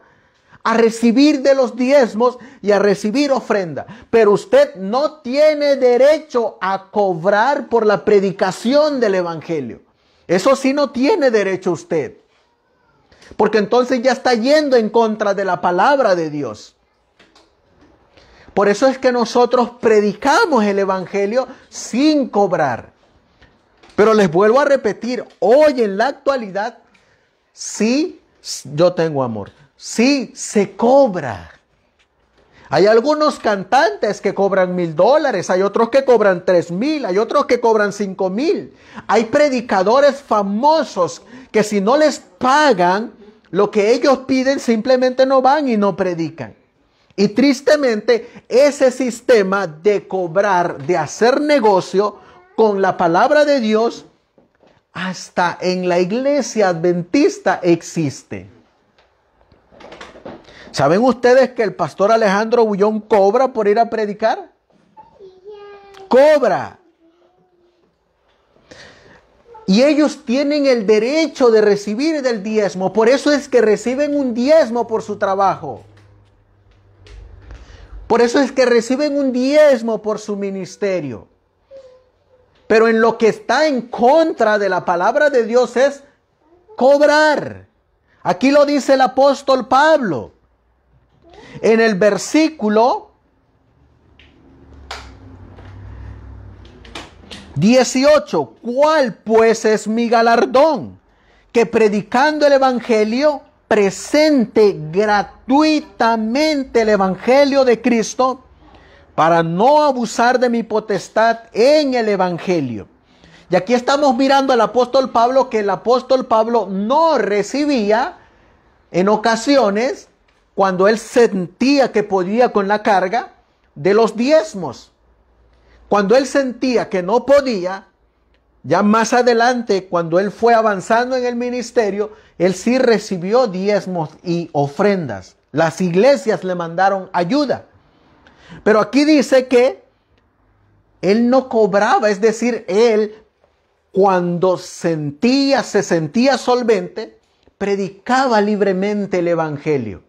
a recibir de los diezmos y a recibir ofrenda. Pero usted no tiene derecho a cobrar por la predicación del Evangelio. Eso sí no tiene derecho usted. Porque entonces ya está yendo en contra de la palabra de Dios. Por eso es que nosotros predicamos el Evangelio sin cobrar. Pero les vuelvo a repetir, hoy en la actualidad, sí, yo tengo amor, sí se cobra. Hay algunos cantantes que cobran mil dólares, hay otros que cobran tres mil, hay otros que cobran cinco mil. Hay predicadores famosos que si no les pagan, lo que ellos piden simplemente no van y no predican. Y tristemente, ese sistema de cobrar, de hacer negocio con la palabra de Dios, hasta en la iglesia adventista existe. ¿Saben ustedes que el pastor Alejandro Bullón cobra por ir a predicar? Cobra. Y ellos tienen el derecho de recibir del diezmo. Por eso es que reciben un diezmo por su trabajo. Por eso es que reciben un diezmo por su ministerio. Pero en lo que está en contra de la palabra de Dios es cobrar. Aquí lo dice el apóstol Pablo. En el versículo 18. ¿Cuál pues es mi galardón? Que predicando el Evangelio, presente gratuitamente el Evangelio de Cristo, para no abusar de mi potestad en el Evangelio. Y aquí estamos mirando al apóstol Pablo que el apóstol Pablo no recibía en ocasiones cuando él sentía que podía con la carga de los diezmos. Cuando él sentía que no podía, ya más adelante, cuando él fue avanzando en el ministerio, él sí recibió diezmos y ofrendas. Las iglesias le mandaron ayuda. Pero aquí dice que él no cobraba, es decir, él cuando sentía, se sentía solvente, predicaba libremente el Evangelio.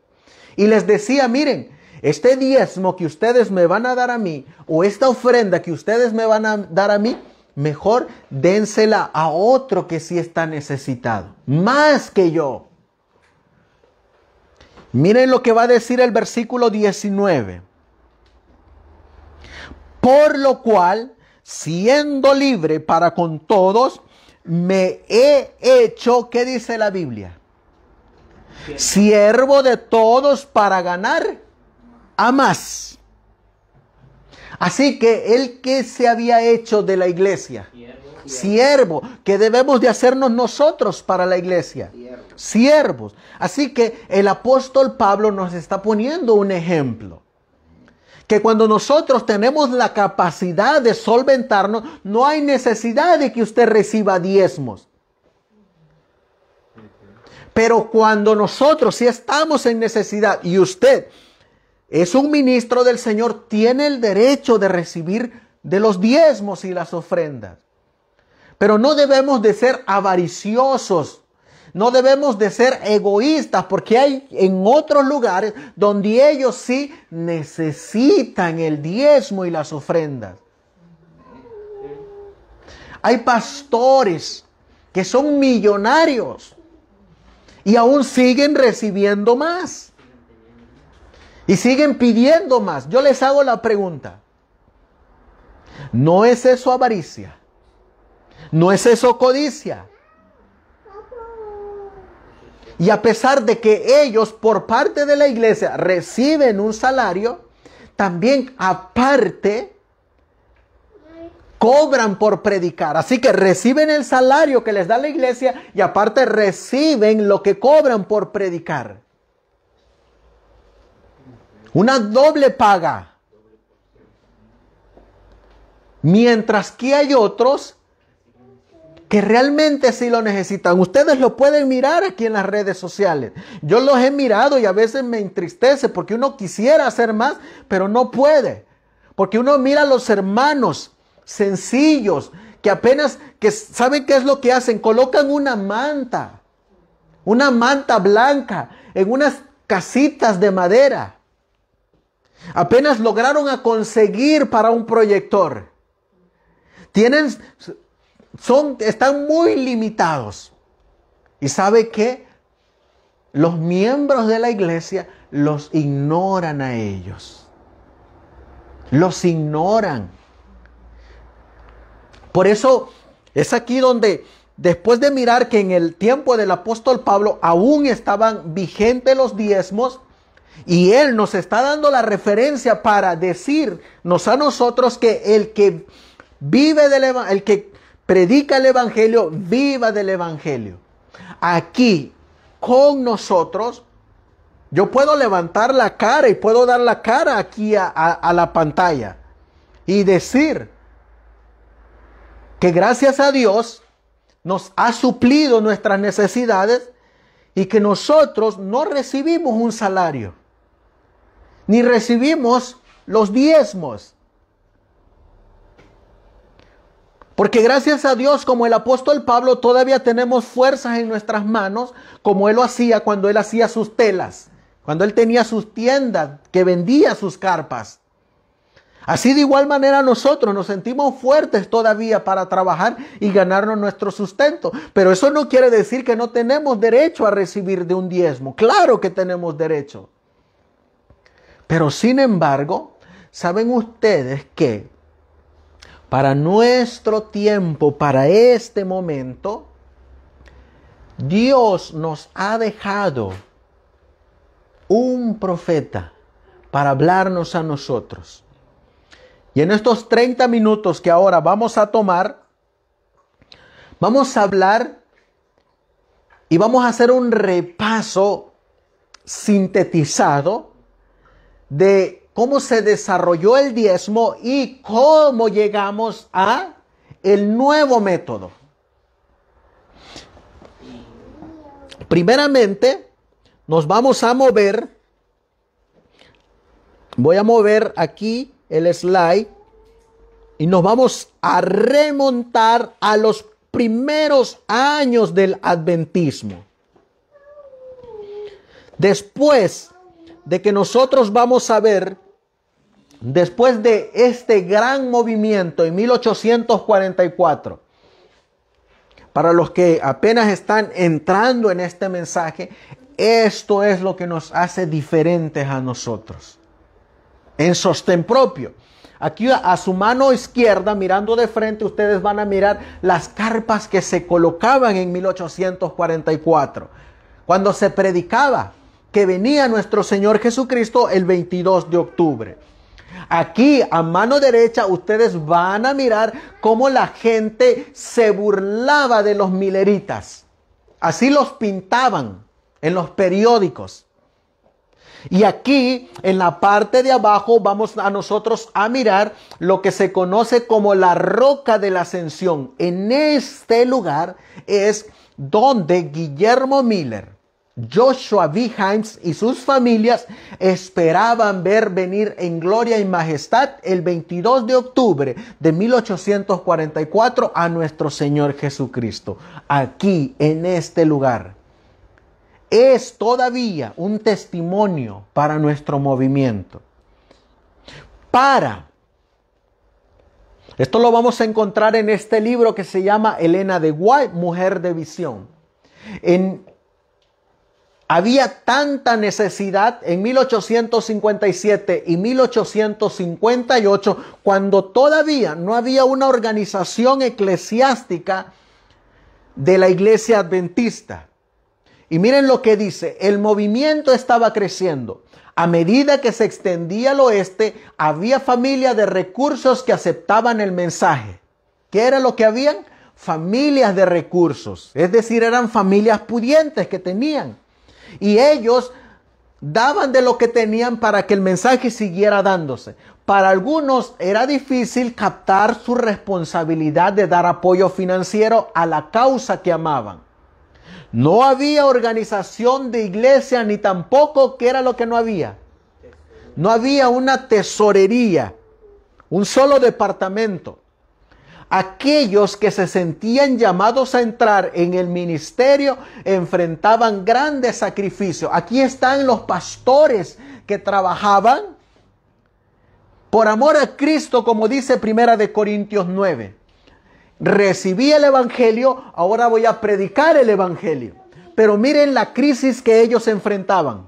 Y les decía, miren, este diezmo que ustedes me van a dar a mí o esta ofrenda que ustedes me van a dar a mí, mejor dénsela a otro que sí está necesitado, más que yo. Miren lo que va a decir el versículo 19. Por lo cual, siendo libre para con todos, me he hecho, ¿qué dice la Biblia? Siervo de todos para ganar a Así que el que se había hecho de la iglesia, siervo, ¿Qué debemos de hacernos nosotros para la iglesia, siervos. Así que el apóstol Pablo nos está poniendo un ejemplo. Que cuando nosotros tenemos la capacidad de solventarnos, no hay necesidad de que usted reciba diezmos. Pero cuando nosotros sí si estamos en necesidad y usted es un ministro del Señor, tiene el derecho de recibir de los diezmos y las ofrendas. Pero no debemos de ser avariciosos, no debemos de ser egoístas, porque hay en otros lugares donde ellos sí necesitan el diezmo y las ofrendas. Hay pastores que son millonarios y aún siguen recibiendo más. Y siguen pidiendo más. Yo les hago la pregunta. ¿No es eso avaricia? ¿No es eso codicia? Y a pesar de que ellos por parte de la iglesia reciben un salario, también aparte cobran por predicar. Así que reciben el salario que les da la iglesia y aparte reciben lo que cobran por predicar. Una doble paga. Mientras que hay otros que realmente sí lo necesitan. Ustedes lo pueden mirar aquí en las redes sociales. Yo los he mirado y a veces me entristece porque uno quisiera hacer más, pero no puede. Porque uno mira a los hermanos sencillos que apenas que saben qué es lo que hacen, colocan una manta, una manta blanca en unas casitas de madera Apenas lograron a conseguir para un proyector. Tienen, son, están muy limitados. Y sabe que los miembros de la iglesia los ignoran a ellos. Los ignoran. Por eso es aquí donde después de mirar que en el tiempo del apóstol Pablo aún estaban vigentes los diezmos, y Él nos está dando la referencia para decirnos a nosotros que el que vive del el que predica el Evangelio, viva del Evangelio. Aquí, con nosotros, yo puedo levantar la cara y puedo dar la cara aquí a, a la pantalla y decir que gracias a Dios nos ha suplido nuestras necesidades y que nosotros no recibimos un salario ni recibimos los diezmos. Porque gracias a Dios, como el apóstol Pablo, todavía tenemos fuerzas en nuestras manos, como él lo hacía cuando él hacía sus telas, cuando él tenía sus tiendas, que vendía sus carpas. Así de igual manera nosotros nos sentimos fuertes todavía para trabajar y ganarnos nuestro sustento. Pero eso no quiere decir que no tenemos derecho a recibir de un diezmo. Claro que tenemos derecho. Pero sin embargo, saben ustedes que para nuestro tiempo, para este momento, Dios nos ha dejado un profeta para hablarnos a nosotros. Y en estos 30 minutos que ahora vamos a tomar, vamos a hablar y vamos a hacer un repaso sintetizado de cómo se desarrolló el diezmo y cómo llegamos a el nuevo método. Primeramente, nos vamos a mover. Voy a mover aquí el slide y nos vamos a remontar a los primeros años del adventismo. Después de que nosotros vamos a ver después de este gran movimiento en 1844. Para los que apenas están entrando en este mensaje, esto es lo que nos hace diferentes a nosotros. En sostén propio. Aquí a su mano izquierda, mirando de frente, ustedes van a mirar las carpas que se colocaban en 1844, cuando se predicaba que venía nuestro Señor Jesucristo el 22 de octubre. Aquí a mano derecha ustedes van a mirar cómo la gente se burlaba de los mileritas. Así los pintaban en los periódicos. Y aquí en la parte de abajo vamos a nosotros a mirar lo que se conoce como la roca de la ascensión. En este lugar es donde Guillermo Miller Joshua B. Himes y sus familias esperaban ver venir en gloria y majestad el 22 de octubre de 1844 a nuestro Señor Jesucristo, aquí en este lugar. Es todavía un testimonio para nuestro movimiento. Para. Esto lo vamos a encontrar en este libro que se llama Elena de White, Mujer de Visión. En había tanta necesidad en 1857 y 1858, cuando todavía no había una organización eclesiástica de la iglesia adventista. Y miren lo que dice, el movimiento estaba creciendo. A medida que se extendía al oeste, había familias de recursos que aceptaban el mensaje. ¿Qué era lo que habían? Familias de recursos. Es decir, eran familias pudientes que tenían y ellos daban de lo que tenían para que el mensaje siguiera dándose. Para algunos era difícil captar su responsabilidad de dar apoyo financiero a la causa que amaban. No había organización de iglesia ni tampoco que era lo que no había. No había una tesorería, un solo departamento. Aquellos que se sentían llamados a entrar en el ministerio enfrentaban grandes sacrificios. Aquí están los pastores que trabajaban por amor a Cristo, como dice Primera de Corintios 9. Recibí el evangelio, ahora voy a predicar el evangelio. Pero miren la crisis que ellos enfrentaban.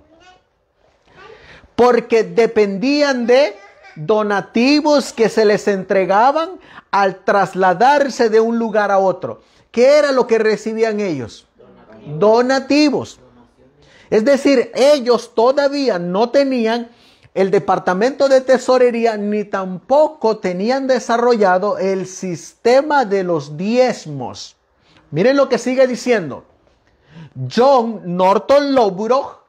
Porque dependían de donativos que se les entregaban al trasladarse de un lugar a otro. ¿Qué era lo que recibían ellos? Donativos. Es decir, ellos todavía no tenían el departamento de tesorería ni tampoco tenían desarrollado el sistema de los diezmos. Miren lo que sigue diciendo. John Norton Lowbrook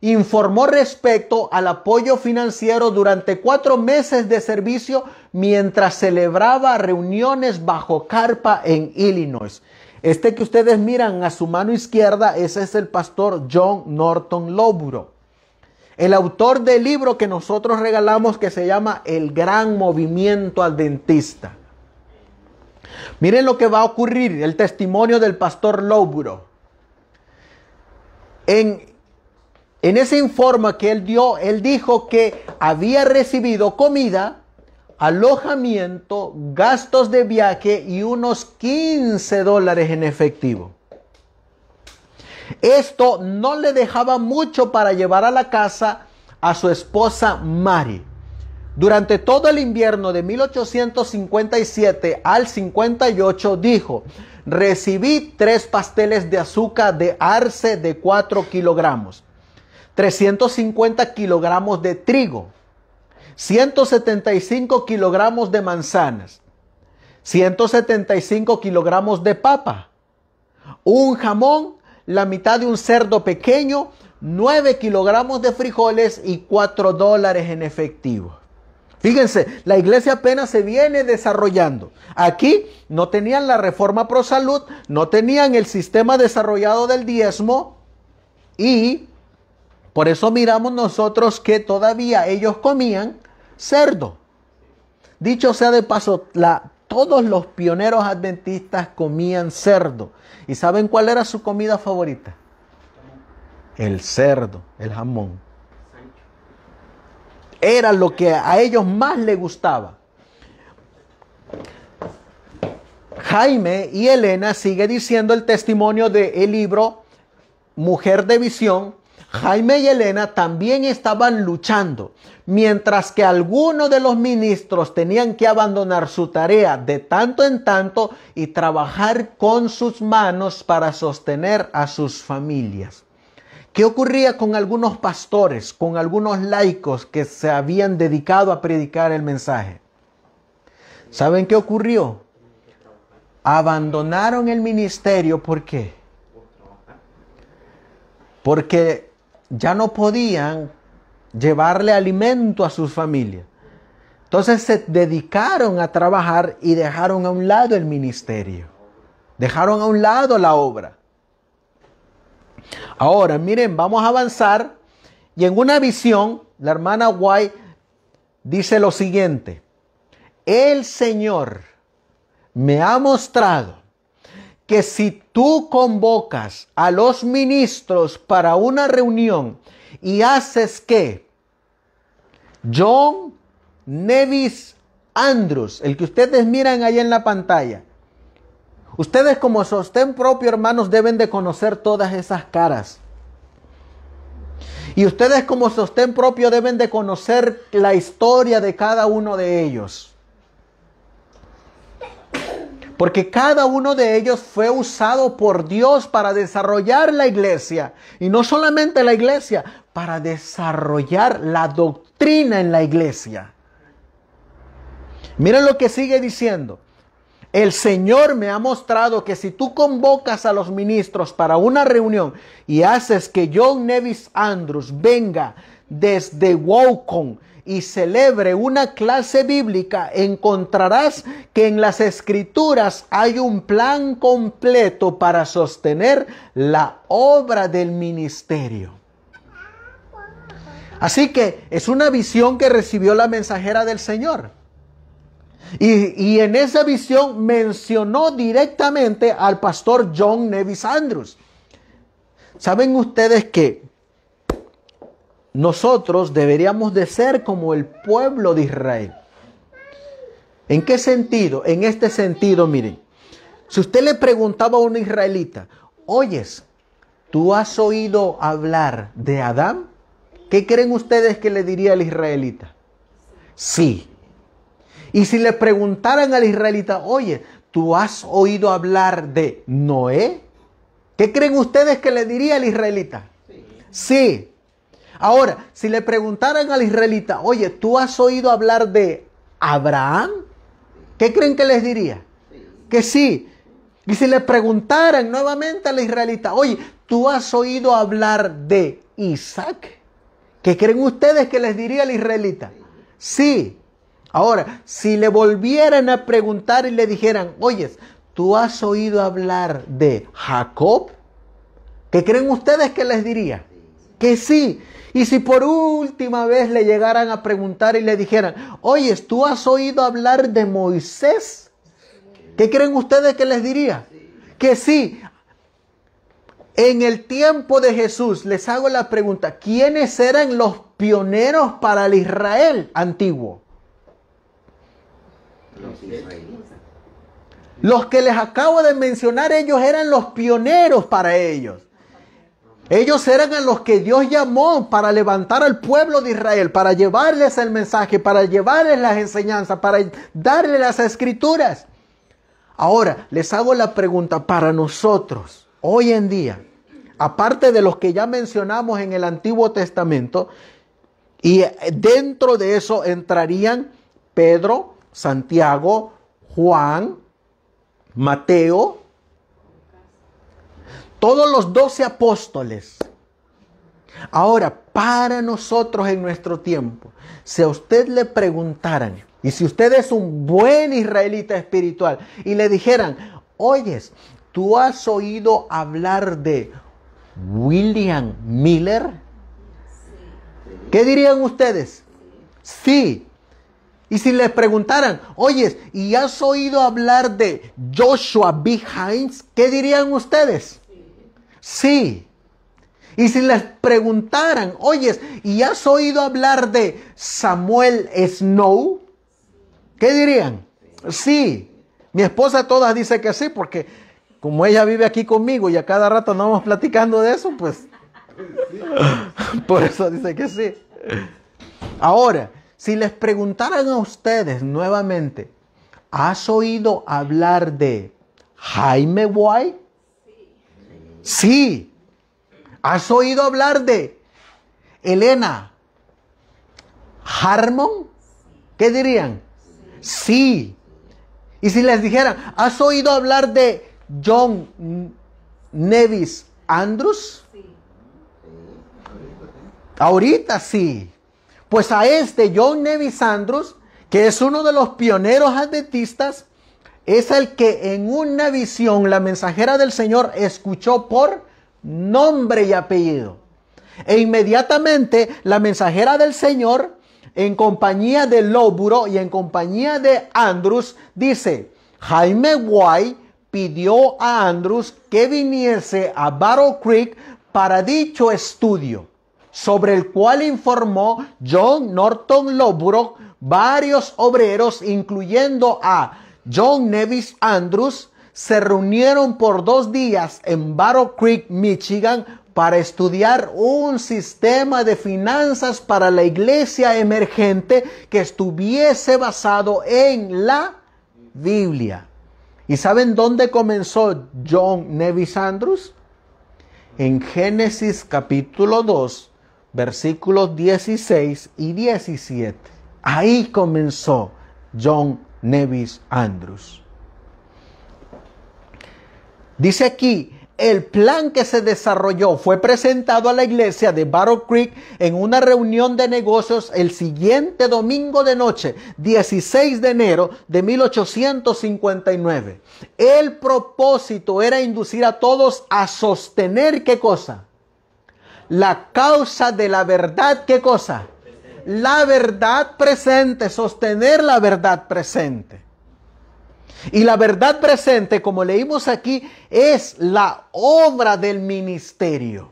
informó respecto al apoyo financiero durante cuatro meses de servicio mientras celebraba reuniones bajo carpa en Illinois. Este que ustedes miran a su mano izquierda, ese es el pastor John Norton Loburo. El autor del libro que nosotros regalamos que se llama El Gran Movimiento Adventista. Miren lo que va a ocurrir, el testimonio del pastor Loburo. En, en ese informe que él dio, él dijo que había recibido comida, alojamiento, gastos de viaje y unos 15 dólares en efectivo. Esto no le dejaba mucho para llevar a la casa a su esposa Mari. Durante todo el invierno de 1857 al 58 dijo, recibí tres pasteles de azúcar de arce de 4 kilogramos 350 kilogramos de trigo, 175 kilogramos de manzanas, 175 kilogramos de papa, un jamón, la mitad de un cerdo pequeño, 9 kilogramos de frijoles y 4 dólares en efectivo. Fíjense, la iglesia apenas se viene desarrollando. Aquí no tenían la reforma pro salud, no tenían el sistema desarrollado del diezmo y por eso miramos nosotros que todavía ellos comían cerdo. Dicho sea de paso, todos los pioneros adventistas comían cerdo. ¿Y saben cuál era su comida favorita? El cerdo, el jamón. Era lo que a ellos más les gustaba. Jaime y Elena sigue diciendo el testimonio del libro Mujer de Visión, Jaime y Elena también estaban luchando, mientras que algunos de los ministros tenían que abandonar su tarea de tanto en tanto y trabajar con sus manos para sostener a sus familias. ¿Qué ocurría con algunos pastores, con algunos laicos que se habían dedicado a predicar el mensaje? ¿Saben qué ocurrió? Abandonaron el ministerio, ¿por qué? Porque ya no podían llevarle alimento a sus familias. Entonces se dedicaron a trabajar y dejaron a un lado el ministerio. Dejaron a un lado la obra. Ahora, miren, vamos a avanzar. Y en una visión, la hermana White dice lo siguiente. El Señor me ha mostrado que si tú convocas a los ministros para una reunión y haces que John Nevis Andrews, el que ustedes miran ahí en la pantalla, ustedes como sostén propio hermanos deben de conocer todas esas caras. Y ustedes como sostén propio deben de conocer la historia de cada uno de ellos porque cada uno de ellos fue usado por Dios para desarrollar la iglesia. Y no solamente la iglesia, para desarrollar la doctrina en la iglesia. Miren lo que sigue diciendo. El Señor me ha mostrado que si tú convocas a los ministros para una reunión y haces que John Nevis Andrews venga desde Wocon y celebre una clase bíblica, encontrarás que en las escrituras hay un plan completo para sostener la obra del ministerio. Así que es una visión que recibió la mensajera del Señor. Y, y, en esa visión mencionó directamente al pastor John Nevis Andrews. ¿Saben ustedes que nosotros deberíamos de ser como el pueblo de Israel. ¿En qué sentido? En este sentido, miren, si usted le preguntaba a un israelita, oyes, ¿tú has oído hablar de Adán? ¿Qué creen ustedes que le diría al israelita? Sí. Y si le preguntaran al israelita, oye, ¿tú has oído hablar de Noé? ¿Qué creen ustedes que le diría al israelita? Sí. sí. Ahora, si le preguntaran al israelita, oye, ¿tú has oído hablar de Abraham? ¿Qué creen que les diría? Que sí. Y si le preguntaran nuevamente al israelita, oye, ¿tú has oído hablar de Isaac? ¿Qué creen ustedes que les diría el israelita? Sí. Ahora, si le volvieran a preguntar y le dijeran, oye, ¿tú has oído hablar de Jacob? ¿Qué creen ustedes que les diría? que sí. Y si por última vez le llegaran a preguntar y le dijeran, oye, ¿tú has oído hablar de Moisés? ¿Qué creen ustedes que les diría? Que sí. En el tiempo de Jesús, les hago la pregunta, ¿quiénes eran los pioneros para el Israel antiguo? Los Los que les acabo de mencionar, ellos eran los pioneros para ellos. Ellos eran a los que Dios llamó para levantar al pueblo de Israel, para llevarles el mensaje, para llevarles las enseñanzas, para darles las escrituras. Ahora, les hago la pregunta para nosotros, hoy en día, aparte de los que ya mencionamos en el Antiguo Testamento, y dentro de eso entrarían Pedro, Santiago, Juan, Mateo, todos los doce apóstoles. Ahora, para nosotros en nuestro tiempo, si a usted le preguntaran, y si usted es un buen israelita espiritual, y le dijeran, oyes, tú has oído hablar de William Miller, ¿qué dirían ustedes? Sí. Y si les preguntaran, oyes, ¿y has oído hablar de Joshua B. Hines? ¿Qué dirían ustedes? Sí. Y si les preguntaran, oyes, ¿y has oído hablar de Samuel Snow? ¿Qué dirían? Sí. Mi esposa todas dice que sí, porque como ella vive aquí conmigo y a cada rato nos vamos platicando de eso, pues por eso dice que sí. Ahora, si les preguntaran a ustedes nuevamente, ¿has oído hablar de Jaime White? Sí, has oído hablar de Elena Harmon. ¿Qué dirían? Sí. Y si les dijeran, ¿has oído hablar de John Nevis Andrews? Sí. Ahorita sí. Pues a este John Nevis Andrews, que es uno de los pioneros adventistas, es el que en una visión la mensajera del Señor escuchó por nombre y apellido. E inmediatamente la mensajera del Señor, en compañía de Lóburo y en compañía de Andrus, dice, Jaime White pidió a Andrus que viniese a Battle Creek para dicho estudio, sobre el cual informó John Norton Loburo varios obreros, incluyendo a John Nevis Andrews se reunieron por dos días en Barrow Creek, Michigan, para estudiar un sistema de finanzas para la iglesia emergente que estuviese basado en la Biblia. ¿Y saben dónde comenzó John Nevis Andrews? En Génesis capítulo 2, versículos 16 y 17. Ahí comenzó John Nevis Andrews. Dice aquí, el plan que se desarrolló fue presentado a la iglesia de Battle Creek en una reunión de negocios el siguiente domingo de noche, 16 de enero de 1859. El propósito era inducir a todos a sostener qué cosa? La causa de la verdad, qué cosa? la verdad presente, sostener la verdad presente. Y la verdad presente, como leímos aquí, es la obra del ministerio,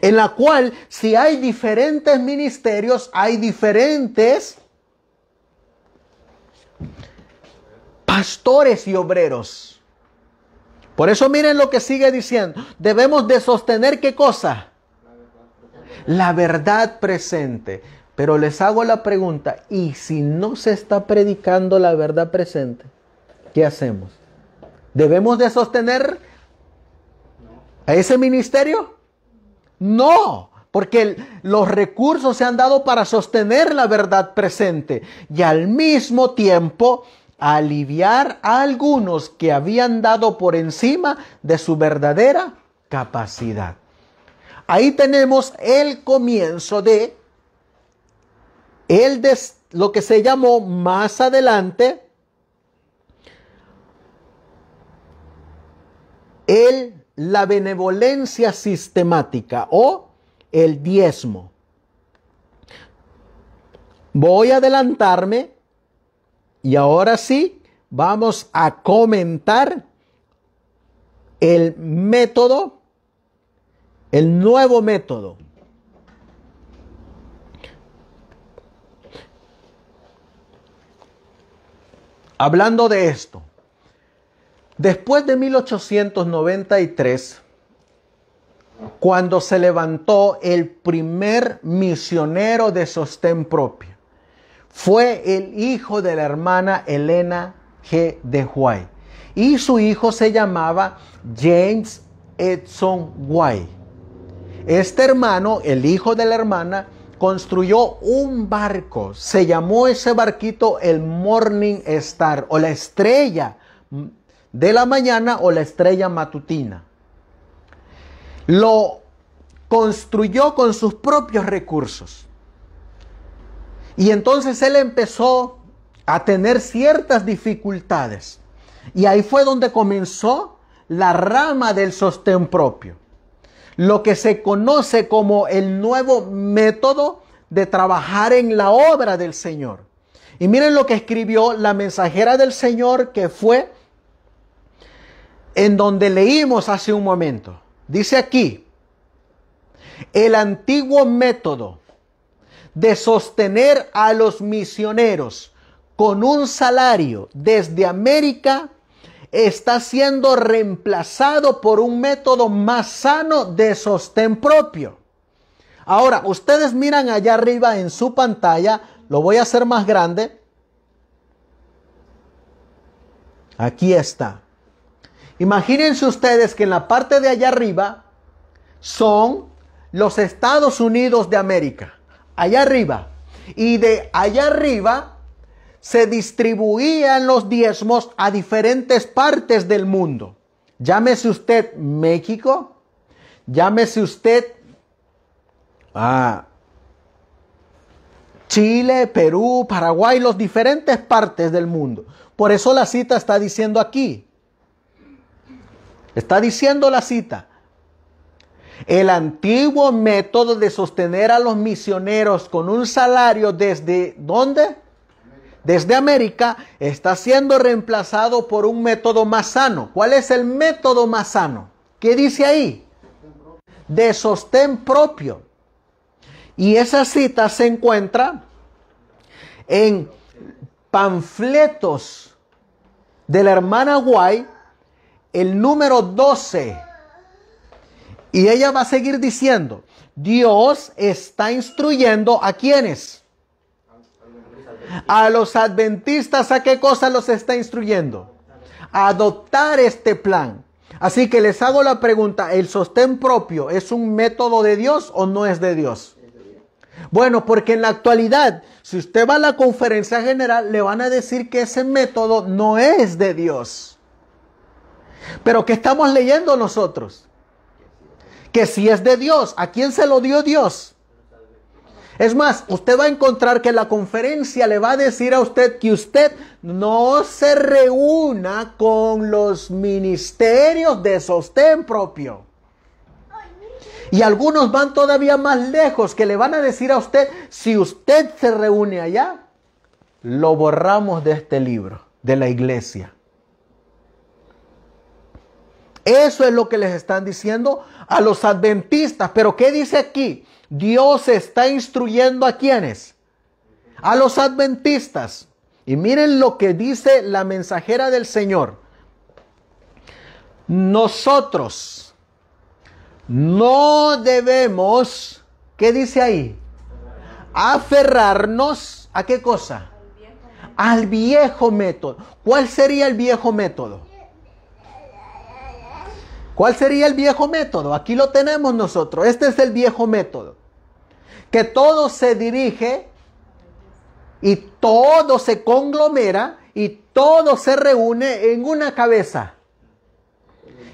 en la cual si hay diferentes ministerios, hay diferentes pastores y obreros. Por eso miren lo que sigue diciendo. Debemos de sostener qué cosa? la verdad presente. Pero les hago la pregunta, ¿y si no se está predicando la verdad presente? ¿Qué hacemos? ¿Debemos de sostener a ese ministerio? No, porque los recursos se han dado para sostener la verdad presente y al mismo tiempo aliviar a algunos que habían dado por encima de su verdadera capacidad. Ahí tenemos el comienzo de lo que se llamó más adelante el, la benevolencia sistemática o el diezmo. Voy a adelantarme y ahora sí vamos a comentar el método el nuevo método. Hablando de esto, después de 1893, cuando se levantó el primer misionero de sostén propio fue el hijo de la hermana Elena G. de White. Y su hijo se llamaba James Edson White. Este hermano, el hijo de la hermana, construyó un barco. Se llamó ese barquito el Morning Star o la estrella de la mañana o la estrella matutina. Lo construyó con sus propios recursos. Y entonces él empezó a tener ciertas dificultades. Y ahí fue donde comenzó la rama del sostén propio lo que se conoce como el nuevo método de trabajar en la obra del Señor. Y miren lo que escribió la mensajera del Señor que fue en donde leímos hace un momento. Dice aquí, el antiguo método de sostener a los misioneros con un salario desde América está siendo reemplazado por un método más sano de sostén propio. Ahora, ustedes miran allá arriba en su pantalla, lo voy a hacer más grande. Aquí está. Imagínense ustedes que en la parte de allá arriba son los Estados Unidos de América. Allá arriba. Y de allá arriba se distribuían los diezmos a diferentes partes del mundo. Llámese usted México, llámese usted ah, Chile, Perú, Paraguay, las diferentes partes del mundo. Por eso la cita está diciendo aquí. Está diciendo la cita. El antiguo método de sostener a los misioneros con un salario desde ¿dónde? desde América está siendo reemplazado por un método más sano. ¿Cuál es el método más sano? ¿Qué dice ahí? De sostén propio. Y esa cita se encuentra en panfletos de la hermana Guay, el número 12. Y ella va a seguir diciendo, Dios está instruyendo a quienes a los adventistas, ¿a qué cosa los está instruyendo? adoptar este plan. Así que les hago la pregunta, ¿el sostén propio es un método de Dios o no es de Dios? Bueno, porque en la actualidad, si usted va a la conferencia general, le van a decir que ese método no es de Dios. Pero ¿qué estamos leyendo nosotros? Que si es de Dios, ¿a quién se lo dio Dios? Es más, usted va a encontrar que la conferencia le va a decir a usted que usted no se reúna con los ministerios de sostén propio. Y algunos van todavía más lejos, que le van a decir a usted, si usted se reúne allá, lo borramos de este libro, de la iglesia. Eso es lo que les están diciendo a los adventistas. Pero ¿qué dice aquí? Dios está instruyendo a quienes? A los adventistas. Y miren lo que dice la mensajera del Señor. Nosotros no debemos, ¿qué dice ahí? Aferrarnos a qué cosa? Al viejo método. ¿Cuál sería el viejo método? ¿Cuál sería el viejo método? Aquí lo tenemos nosotros. Este es el viejo método. Que todo se dirige y todo se conglomera y todo se reúne en una cabeza.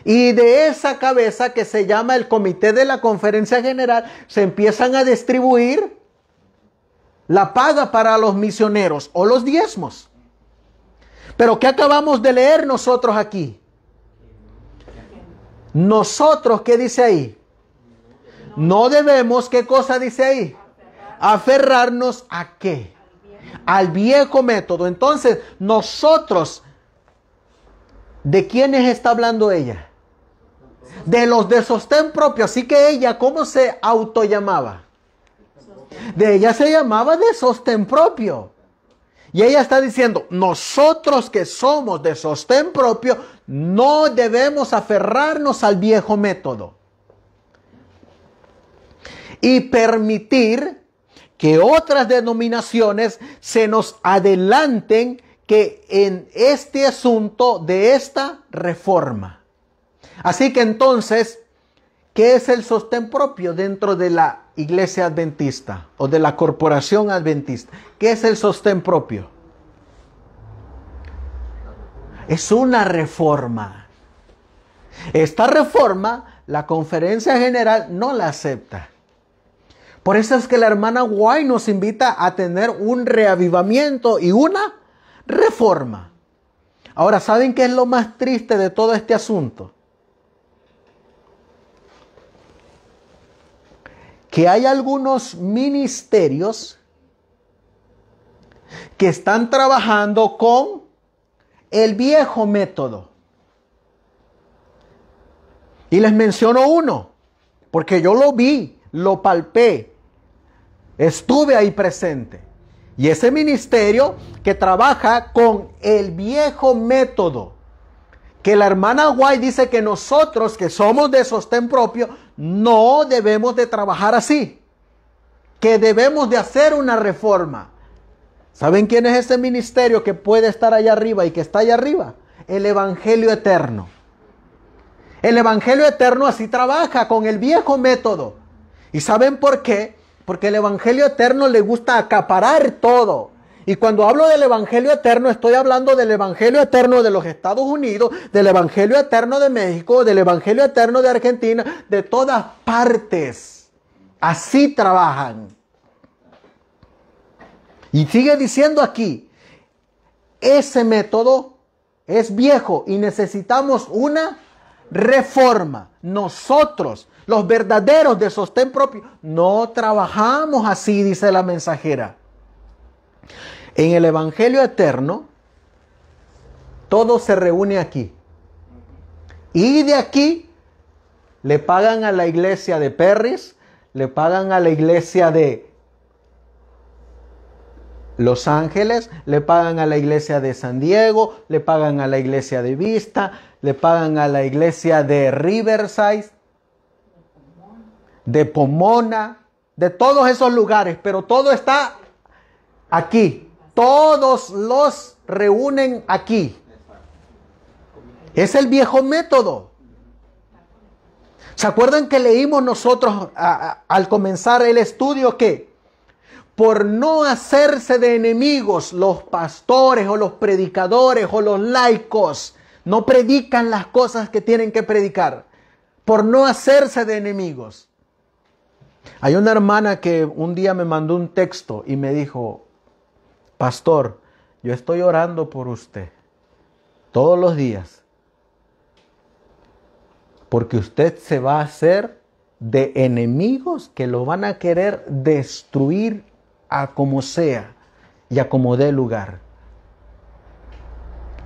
Y de esa cabeza que se llama el comité de la conferencia general, se empiezan a distribuir la paga para los misioneros o los diezmos. Pero ¿qué acabamos de leer nosotros aquí? Nosotros, ¿qué dice ahí? No debemos, ¿qué cosa dice ahí? Aferrarnos a qué? Al viejo método. Entonces, nosotros, ¿de quiénes está hablando ella? De los de sostén propio. Así que ella, ¿cómo se llamaba?, De ella se llamaba de sostén propio. Y ella está diciendo, nosotros que somos de sostén propio, no debemos aferrarnos al viejo método y permitir que otras denominaciones se nos adelanten que en este asunto de esta reforma. Así que entonces, ¿Qué es el sostén propio dentro de la iglesia adventista o de la corporación adventista. ¿Qué es el sostén propio? Es una reforma. Esta reforma la conferencia general no la acepta. Por eso es que la hermana Guay nos invita a tener un reavivamiento y una reforma. Ahora, ¿saben qué es lo más triste de todo este asunto? que hay algunos ministerios que están trabajando con el viejo método. Y les menciono uno, porque yo lo vi, lo palpé, estuve ahí presente. Y ese ministerio que trabaja con el viejo método, que la hermana Guay dice que nosotros que somos de sostén propio, no debemos de trabajar así, que debemos de hacer una reforma. ¿Saben quién es ese ministerio que puede estar allá arriba y que está allá arriba? El Evangelio Eterno. El Evangelio Eterno así trabaja con el viejo método. ¿Y saben por qué? Porque el Evangelio Eterno le gusta acaparar todo. Y cuando hablo del Evangelio Eterno, estoy hablando del Evangelio Eterno de los Estados Unidos, del Evangelio Eterno de México, del Evangelio Eterno de Argentina, de todas partes. Así trabajan. Y sigue diciendo aquí, ese método es viejo y necesitamos una reforma. Nosotros, los verdaderos de sostén propio, no trabajamos así, dice la mensajera. En el Evangelio eterno, todo se reúne aquí. Y de aquí le pagan a la iglesia de Perris, le pagan a la iglesia de Los Ángeles, le pagan a la iglesia de San Diego, le pagan a la iglesia de Vista, le pagan a la iglesia de Riverside, de Pomona, de todos esos lugares, pero todo está aquí todos los reúnen aquí. Es el viejo método. ¿Se acuerdan que leímos nosotros al comenzar el estudio que por no hacerse de enemigos los pastores o los predicadores o los laicos no predican las cosas que tienen que predicar? Por no hacerse de enemigos. Hay una hermana que un día me mandó un texto y me dijo, Pastor, yo estoy orando por usted todos los días. Porque usted se va a hacer de enemigos que lo van a querer destruir a como sea y a como dé lugar.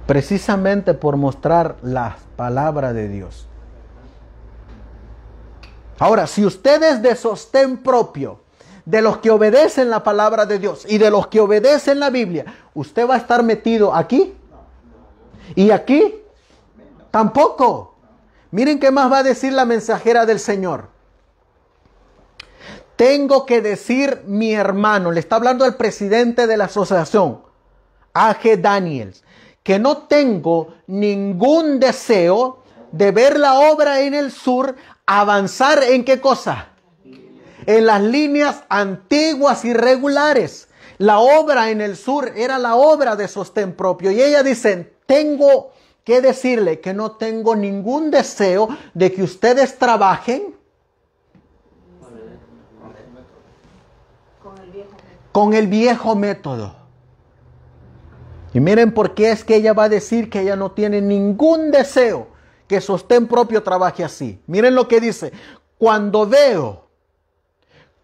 Precisamente por mostrar la palabra de Dios. Ahora, si usted es de sostén propio, de los que obedecen la palabra de Dios y de los que obedecen la Biblia, ¿usted va a estar metido aquí? ¿Y aquí? Tampoco. Miren qué más va a decir la mensajera del Señor. Tengo que decir mi hermano, le está hablando al presidente de la asociación, A.G. Daniels, que no tengo ningún deseo de ver la obra en el sur avanzar en qué cosa? en las líneas antiguas y regulares. La obra en el sur era la obra de sostén propio. Y ella dice, tengo que decirle que no tengo ningún deseo de que ustedes trabajen con el viejo método. Con el viejo método. Y miren por qué es que ella va a decir que ella no tiene ningún deseo que sostén propio trabaje así. Miren lo que dice. Cuando veo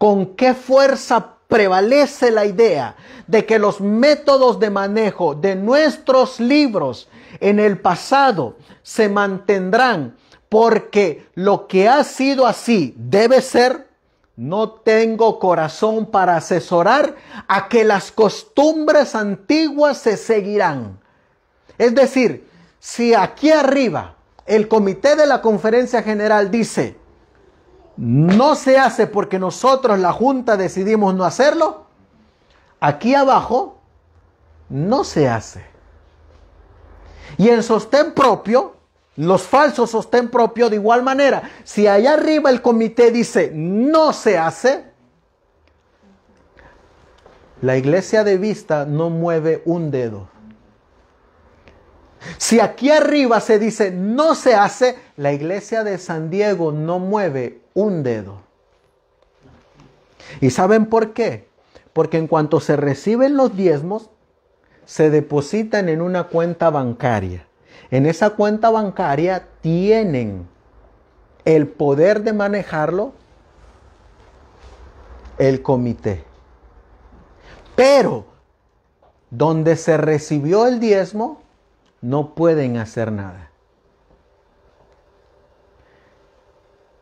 con qué fuerza prevalece la idea de que los métodos de manejo de nuestros libros en el pasado se mantendrán porque lo que ha sido así debe ser. No tengo corazón para asesorar a que las costumbres antiguas se seguirán. Es decir, si aquí arriba el comité de la conferencia general dice, no se hace porque nosotros, la Junta, decidimos no hacerlo, aquí abajo no se hace. Y en sostén propio, los falsos sostén propio de igual manera, si allá arriba el comité dice no se hace, la iglesia de vista no mueve un dedo. Si aquí arriba se dice no se hace, la iglesia de San Diego no mueve un dedo. ¿Y saben por qué? Porque en cuanto se reciben los diezmos, se depositan en una cuenta bancaria. En esa cuenta bancaria tienen el poder de manejarlo el comité. Pero donde se recibió el diezmo, no pueden hacer nada.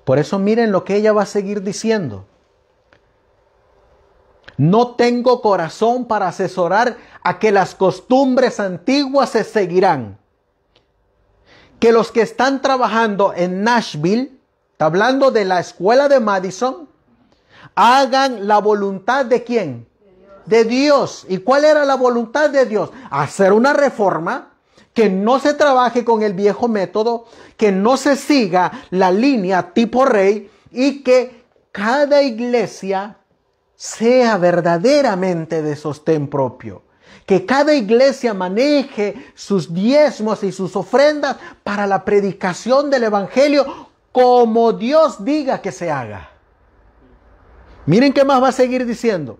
Por eso miren lo que ella va a seguir diciendo. No tengo corazón para asesorar a que las costumbres antiguas se seguirán. Que los que están trabajando en Nashville, hablando de la escuela de Madison, hagan la voluntad de quién? de Dios. ¿Y cuál era la voluntad de Dios? Hacer una reforma que no se trabaje con el viejo método, que no se siga la línea tipo rey y que cada iglesia sea verdaderamente de sostén propio. Que cada iglesia maneje sus diezmos y sus ofrendas para la predicación del Evangelio como Dios diga que se haga. Miren qué más va a seguir diciendo.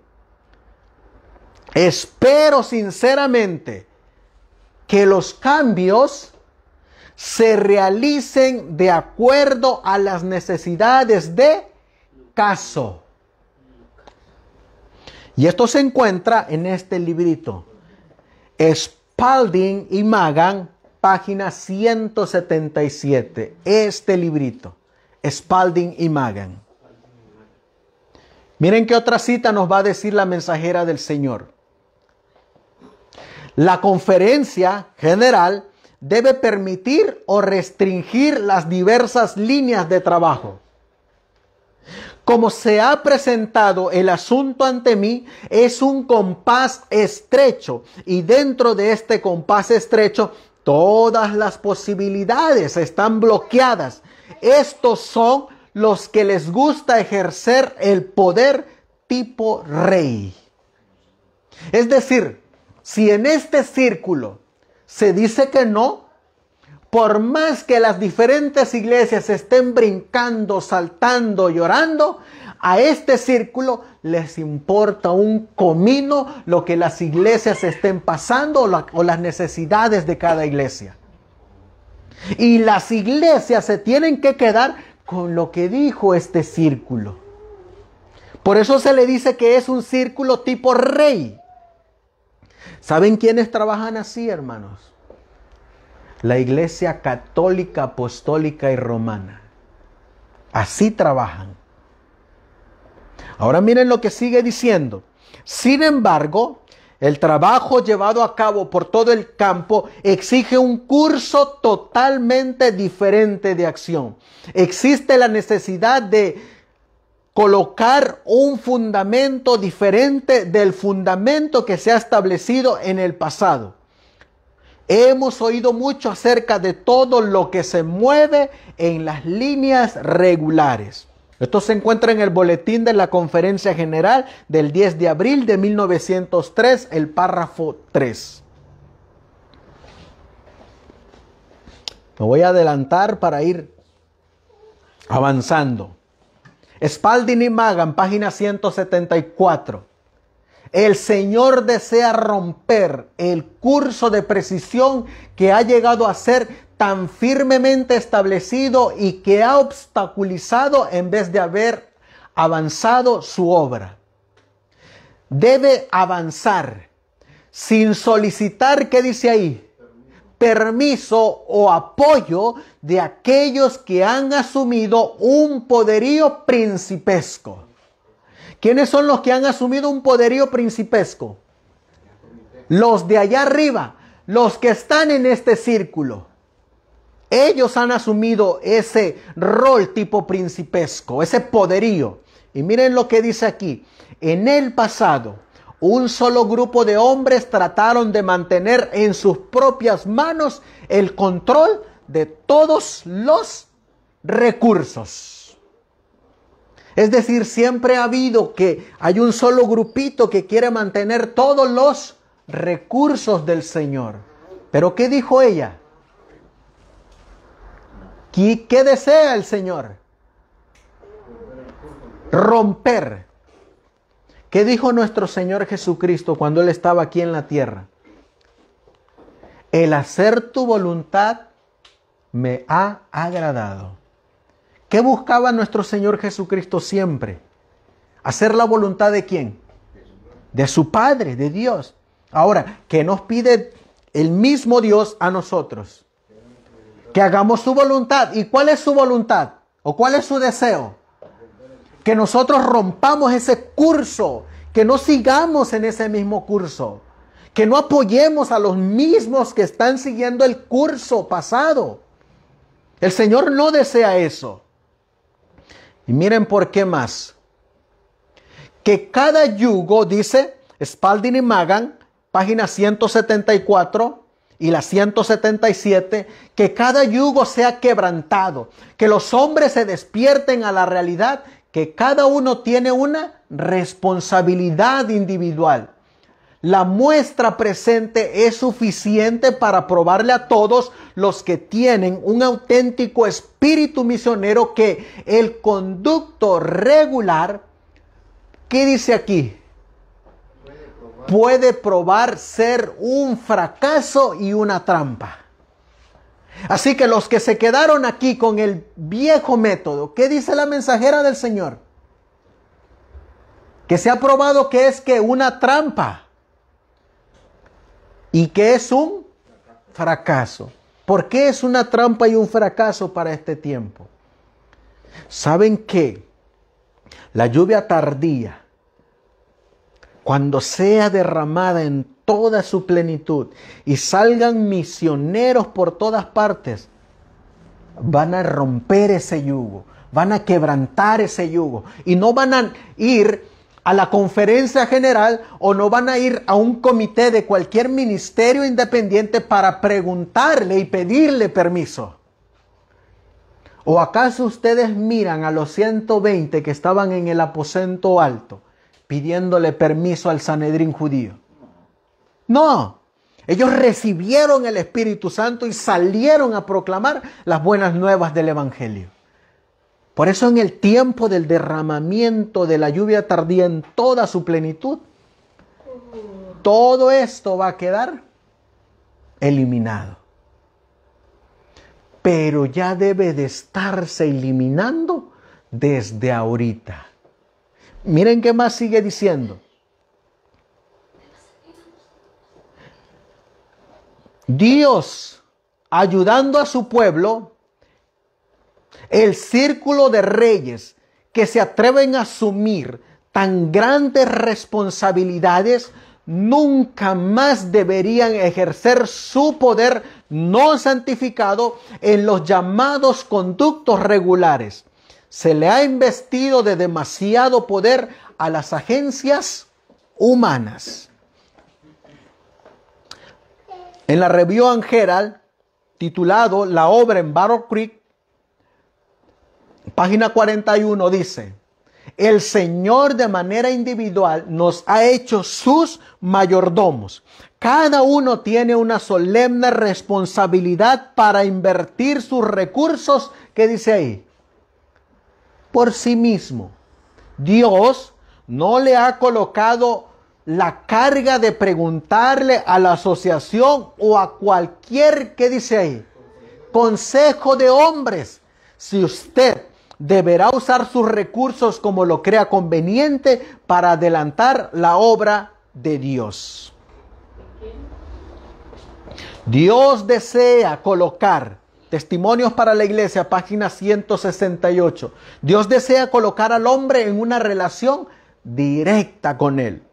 Espero sinceramente que los cambios se realicen de acuerdo a las necesidades de caso. Y esto se encuentra en este librito. Spalding y Magan, página 177. Este librito. Spalding y Magan. Miren qué otra cita nos va a decir la mensajera del Señor. La conferencia general debe permitir o restringir las diversas líneas de trabajo. Como se ha presentado el asunto ante mí, es un compás estrecho y dentro de este compás estrecho todas las posibilidades están bloqueadas. Estos son los que les gusta ejercer el poder tipo rey. Es decir, si en este círculo se dice que no, por más que las diferentes iglesias estén brincando, saltando, llorando, a este círculo les importa un comino lo que las iglesias estén pasando o, las necesidades de cada iglesia. Y las iglesias se tienen que quedar con lo que dijo este círculo. Por eso se le dice que es un círculo tipo rey. ¿Saben quiénes trabajan así, hermanos? La Iglesia Católica, Apostólica y Romana. Así trabajan. Ahora miren lo que sigue diciendo. Sin embargo, el trabajo llevado a cabo por todo el campo exige un curso totalmente diferente de acción. Existe la necesidad de colocar un fundamento diferente del fundamento que se ha establecido en el pasado. Hemos oído mucho acerca de todo lo que se mueve en las líneas regulares. Esto se encuentra en el boletín de la Conferencia General del 10 de abril de 1903, el párrafo 3. Me voy a adelantar para ir avanzando. Spalding y Magan, página 174. El Señor desea romper el curso de precisión que ha llegado a ser tan firmemente establecido y que ha obstaculizado en vez de haber avanzado su obra. Debe avanzar sin solicitar, ¿qué dice ahí? permiso o apoyo de aquellos que han asumido un poderío principesco. ¿Quiénes son los que han asumido un poderío principesco? Los de allá arriba, los que están en este círculo. Ellos han asumido ese rol tipo principesco, ese poderío. Y miren lo que dice aquí. En el pasado, un solo grupo de hombres trataron de mantener en sus propias manos el control de todos los recursos. Es decir, siempre ha habido que hay un solo grupito que quiere mantener todos los recursos del Señor. Pero ¿qué dijo ella? ¿Qué, desea el Señor? Romper ¿Qué dijo nuestro Señor Jesucristo cuando Él estaba aquí en la tierra? El hacer tu voluntad me ha agradado. ¿Qué buscaba nuestro Señor Jesucristo siempre? Hacer la voluntad de quién? De su Padre, de Dios. Ahora, ¿qué nos pide el mismo Dios a nosotros? Que hagamos su voluntad. ¿Y cuál es su voluntad? ¿O cuál es su deseo? que nosotros rompamos ese curso, que no sigamos en ese mismo curso, que no apoyemos a los mismos que están siguiendo el curso pasado. El Señor no desea eso. Y miren por qué más. Que cada yugo, dice Spalding y Magan, página 174 y la 177, que cada yugo sea quebrantado, que los hombres se despierten a la realidad que cada uno tiene una responsabilidad individual. La muestra presente es suficiente para probarle a todos los que tienen un auténtico espíritu misionero que el conducto regular, ¿qué dice aquí? Puede probar, puede probar ser un fracaso y una trampa. Así que los que se quedaron aquí con el viejo método, ¿qué dice la mensajera del Señor? Que se ha probado que es que una trampa y que es un fracaso. ¿Por qué es una trampa y un fracaso para este tiempo? ¿Saben que La lluvia tardía, cuando sea derramada en toda su plenitud y salgan misioneros por todas partes, van a romper ese yugo, van a quebrantar ese yugo y no van a ir a la conferencia general o no van a ir a un comité de cualquier ministerio independiente para preguntarle y pedirle permiso. ¿O acaso ustedes miran a los 120 que estaban en el aposento alto pidiéndole permiso al Sanedrín judío? No, ellos recibieron el Espíritu Santo y salieron a proclamar las buenas nuevas del Evangelio. Por eso en el tiempo del derramamiento de la lluvia tardía en toda su plenitud, todo esto va a quedar eliminado. Pero ya debe de estarse eliminando desde ahorita. Miren qué más sigue diciendo. Dios ayudando a su pueblo, el círculo de reyes que se atreven a asumir tan grandes responsabilidades, nunca más deberían ejercer su poder no santificado en los llamados conductos regulares. Se le ha investido de demasiado poder a las agencias humanas. En la Review and Herald, titulado La obra en Barrow Creek, página 41, dice, el Señor de manera individual nos ha hecho sus mayordomos. Cada uno tiene una solemne responsabilidad para invertir sus recursos, ¿Qué dice ahí, por sí mismo. Dios no le ha colocado la carga de preguntarle a la asociación o a cualquier que dice ahí, consejo de hombres, si usted deberá usar sus recursos como lo crea conveniente para adelantar la obra de Dios. Dios desea colocar Testimonios para la Iglesia, página 168. Dios desea colocar al hombre en una relación directa con Él.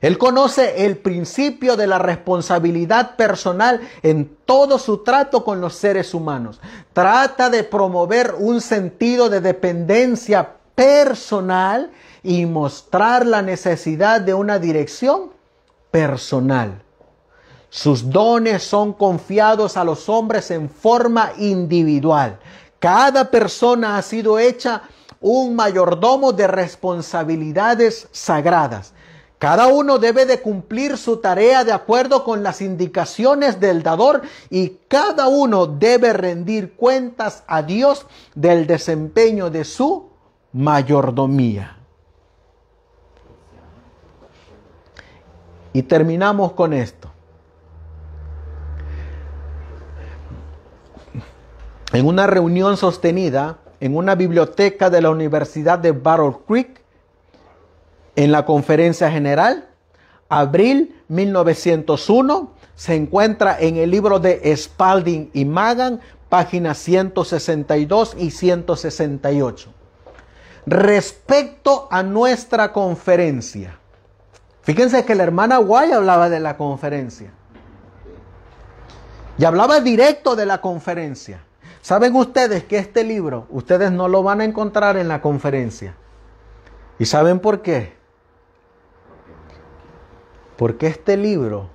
Él conoce el principio de la responsabilidad personal en todo su trato con los seres humanos. Trata de promover un sentido de dependencia personal y mostrar la necesidad de una dirección personal. Sus dones son confiados a los hombres en forma individual. Cada persona ha sido hecha un mayordomo de responsabilidades sagradas. Cada uno debe de cumplir su tarea de acuerdo con las indicaciones del dador y cada uno debe rendir cuentas a Dios del desempeño de su mayordomía. Y terminamos con esto. En una reunión sostenida en una biblioteca de la Universidad de Battle Creek, en la conferencia general, abril 1901, se encuentra en el libro de Spalding y Magan, páginas 162 y 168. Respecto a nuestra conferencia, fíjense que la hermana Guay hablaba de la conferencia. Y hablaba directo de la conferencia. Saben ustedes que este libro, ustedes no lo van a encontrar en la conferencia. ¿Y saben por qué? Porque este libro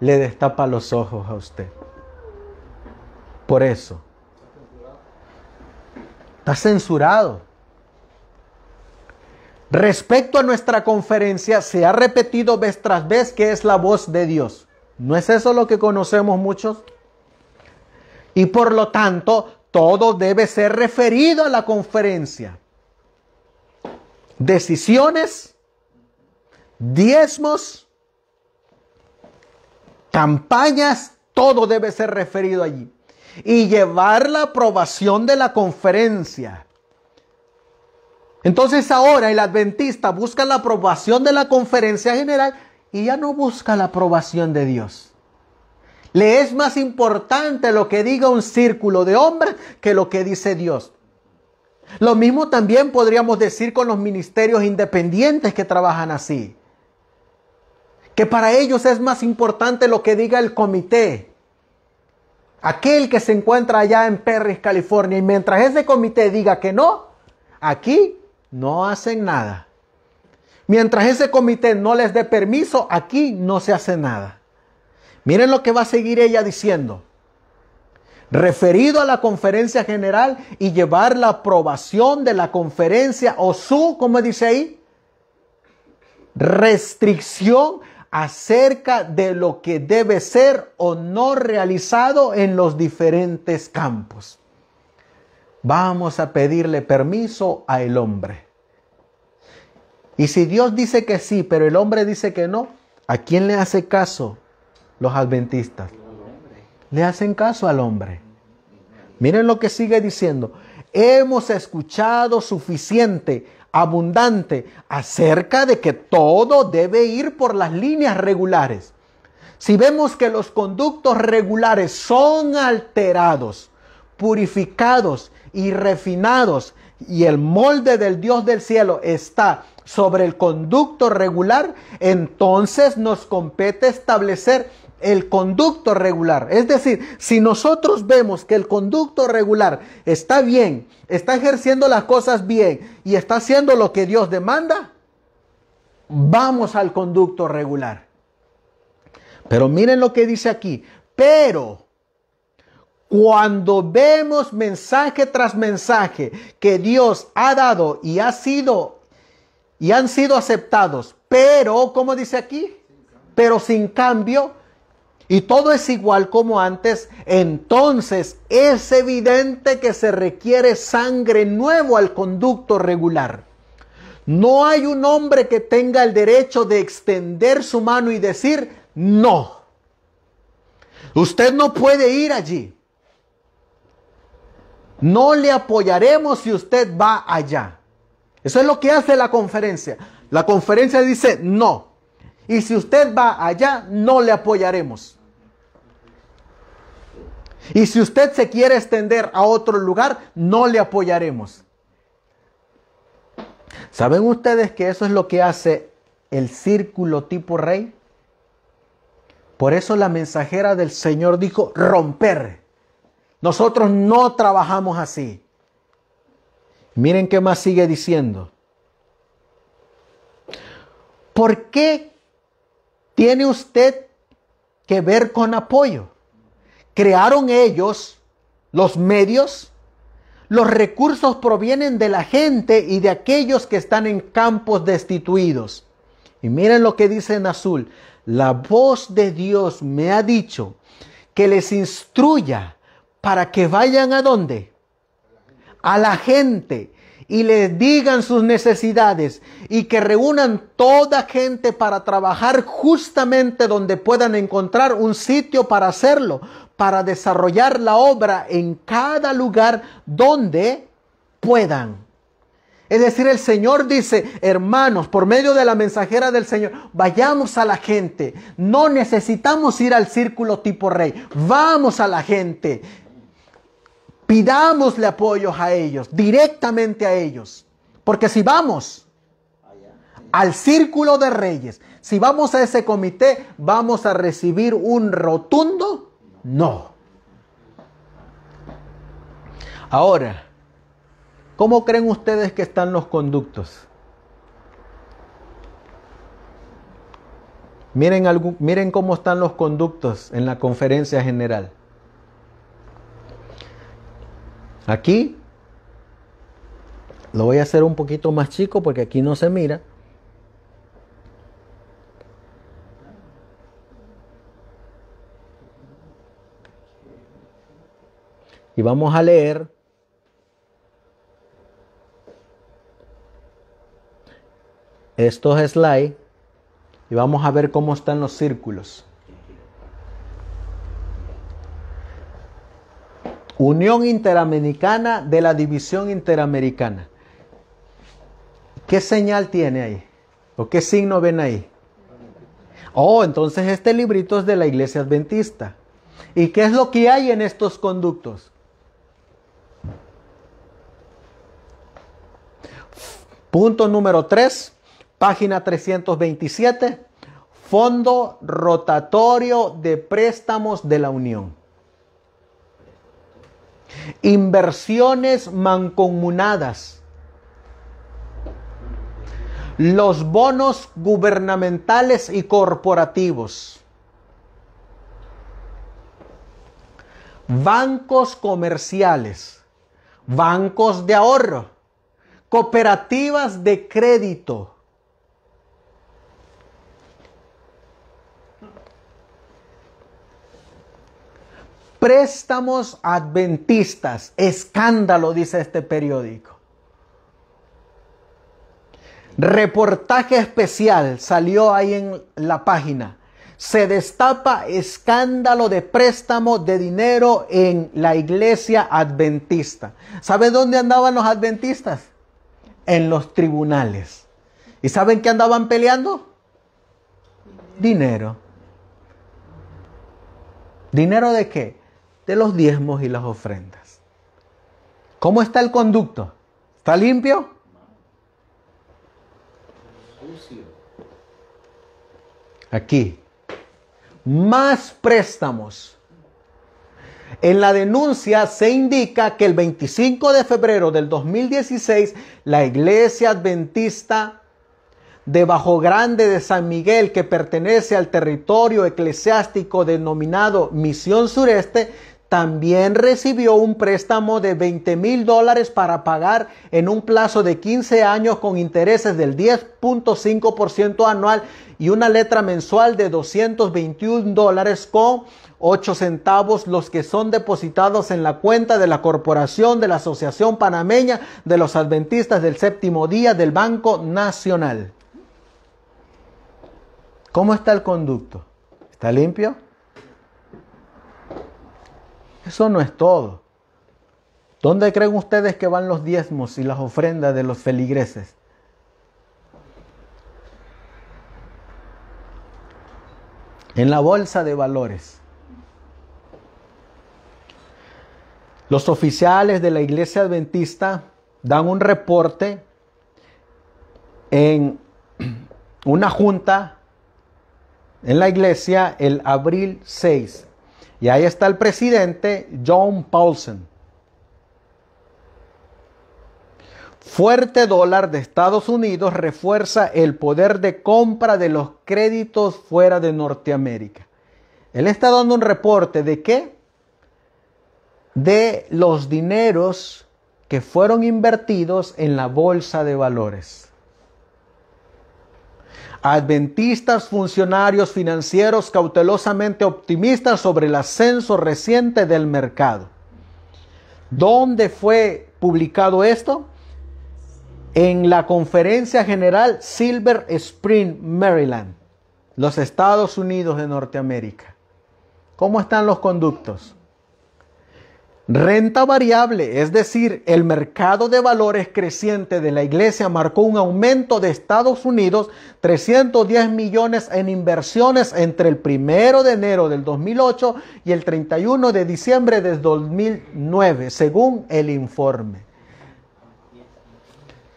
le destapa los ojos a usted. Por eso. Está censurado. Respecto a nuestra conferencia, se ha repetido vez tras vez que es la voz de Dios. ¿No es eso lo que conocemos muchos? Y por lo tanto, todo debe ser referido a la conferencia. Decisiones, diezmos, campañas, todo debe ser referido allí. Y llevar la aprobación de la conferencia. Entonces ahora el adventista busca la aprobación de la conferencia general y ya no busca la aprobación de Dios. Le es más importante lo que diga un círculo de hombres que lo que dice Dios. Lo mismo también podríamos decir con los ministerios independientes que trabajan así que para ellos es más importante lo que diga el comité. Aquel que se encuentra allá en Perry, California, y mientras ese comité diga que no, aquí no hacen nada. Mientras ese comité no les dé permiso, aquí no se hace nada. Miren lo que va a seguir ella diciendo. Referido a la conferencia general y llevar la aprobación de la conferencia o su, como dice ahí, restricción acerca de lo que debe ser o no realizado en los diferentes campos. Vamos a pedirle permiso al hombre. Y si Dios dice que sí, pero el hombre dice que no, ¿a quién le hace caso los adventistas? Le hacen caso al hombre. Miren lo que sigue diciendo. Hemos escuchado suficiente abundante acerca de que todo debe ir por las líneas regulares. Si vemos que los conductos regulares son alterados, purificados y refinados, y el molde del Dios del cielo está sobre el conducto regular, entonces nos compete establecer el conducto regular. Es decir, si nosotros vemos que el conducto regular está bien, está ejerciendo las cosas bien y está haciendo lo que Dios demanda, vamos al conducto regular. Pero miren lo que dice aquí. Pero cuando vemos mensaje tras mensaje que Dios ha dado y ha sido y han sido aceptados, pero, como dice aquí? Pero sin cambio, y todo es igual como antes, entonces es evidente que se requiere sangre nueva al conducto regular. No hay un hombre que tenga el derecho de extender su mano y decir, no, usted no puede ir allí. No le apoyaremos si usted va allá. Eso es lo que hace la conferencia. La conferencia dice, no, y si usted va allá, no le apoyaremos. Y si usted se quiere extender a otro lugar, no le apoyaremos. ¿Saben ustedes que eso es lo que hace el círculo tipo rey? Por eso la mensajera del Señor dijo, romper. Nosotros no trabajamos así. Miren qué más sigue diciendo. ¿Por qué tiene usted que ver con apoyo. Crearon ellos los medios, los recursos provienen de la gente y de aquellos que están en campos destituidos. Y miren lo que dice en azul, la voz de Dios me ha dicho que les instruya para que vayan a dónde? A la gente y les digan sus necesidades y que reúnan toda gente para trabajar justamente donde puedan encontrar un sitio para hacerlo, para desarrollar la obra en cada lugar donde puedan. Es decir, el Señor dice, hermanos, por medio de la mensajera del Señor, vayamos a la gente. No necesitamos ir al círculo tipo rey. Vamos a la gente pidámosle apoyo a ellos, directamente a ellos. Porque si vamos al círculo de reyes, si vamos a ese comité, vamos a recibir un rotundo no. Ahora, ¿cómo creen ustedes que están los conductos? Miren, miren cómo están los conductos en la conferencia general. Aquí lo voy a hacer un poquito más chico porque aquí no se mira. Y vamos a leer estos slides y vamos a ver cómo están los círculos. Unión Interamericana de la División Interamericana. ¿Qué señal tiene ahí? ¿O qué signo ven ahí? Oh, entonces este librito es de la iglesia adventista. ¿Y qué es lo que hay en estos conductos? Punto número 3, página 327, Fondo Rotatorio de Préstamos de la Unión. Inversiones mancomunadas. Los bonos gubernamentales y corporativos. Bancos comerciales. Bancos de ahorro. Cooperativas de crédito Préstamos adventistas, escándalo, dice este periódico. Reportaje especial salió ahí en la página. Se destapa escándalo de préstamo de dinero en la iglesia adventista. ¿Sabe dónde andaban los adventistas? En los tribunales. ¿Y saben qué andaban peleando? Dinero. ¿Dinero de qué? de los diezmos y las ofrendas. ¿Cómo está el conducto? ¿Está limpio? Aquí. Más préstamos. En la denuncia se indica que el 25 de febrero del 2016, la iglesia adventista de Bajo Grande de San Miguel, que pertenece al territorio eclesiástico denominado Misión Sureste, también recibió un préstamo de 20 mil dólares para pagar en un plazo de 15 años con intereses del 10.5% anual y una letra mensual de 221 dólares con 8 centavos, los que son depositados en la cuenta de la Corporación de la Asociación Panameña de los Adventistas del Séptimo Día del Banco Nacional. ¿Cómo está el conducto? ¿Está limpio? Eso no es todo. ¿Dónde creen ustedes que van los diezmos y las ofrendas de los feligreses? En la bolsa de valores. Los oficiales de la iglesia adventista dan un reporte en una junta en la iglesia el abril 6 y ahí está el presidente John Paulson. Fuerte dólar de Estados Unidos refuerza el poder de compra de los créditos fuera de Norteamérica. Él está dando un reporte de qué? De los dineros que fueron invertidos en la bolsa de valores. Adventistas, funcionarios financieros cautelosamente optimistas sobre el ascenso reciente del mercado. ¿Dónde fue publicado esto? En la conferencia general Silver Spring, Maryland, los Estados Unidos de Norteamérica. ¿Cómo están los conductos? Renta variable, es decir, el mercado de valores creciente de la iglesia marcó un aumento de Estados Unidos 310 millones en inversiones entre el primero de enero del 2008 y el 31 de diciembre del 2009, según el informe.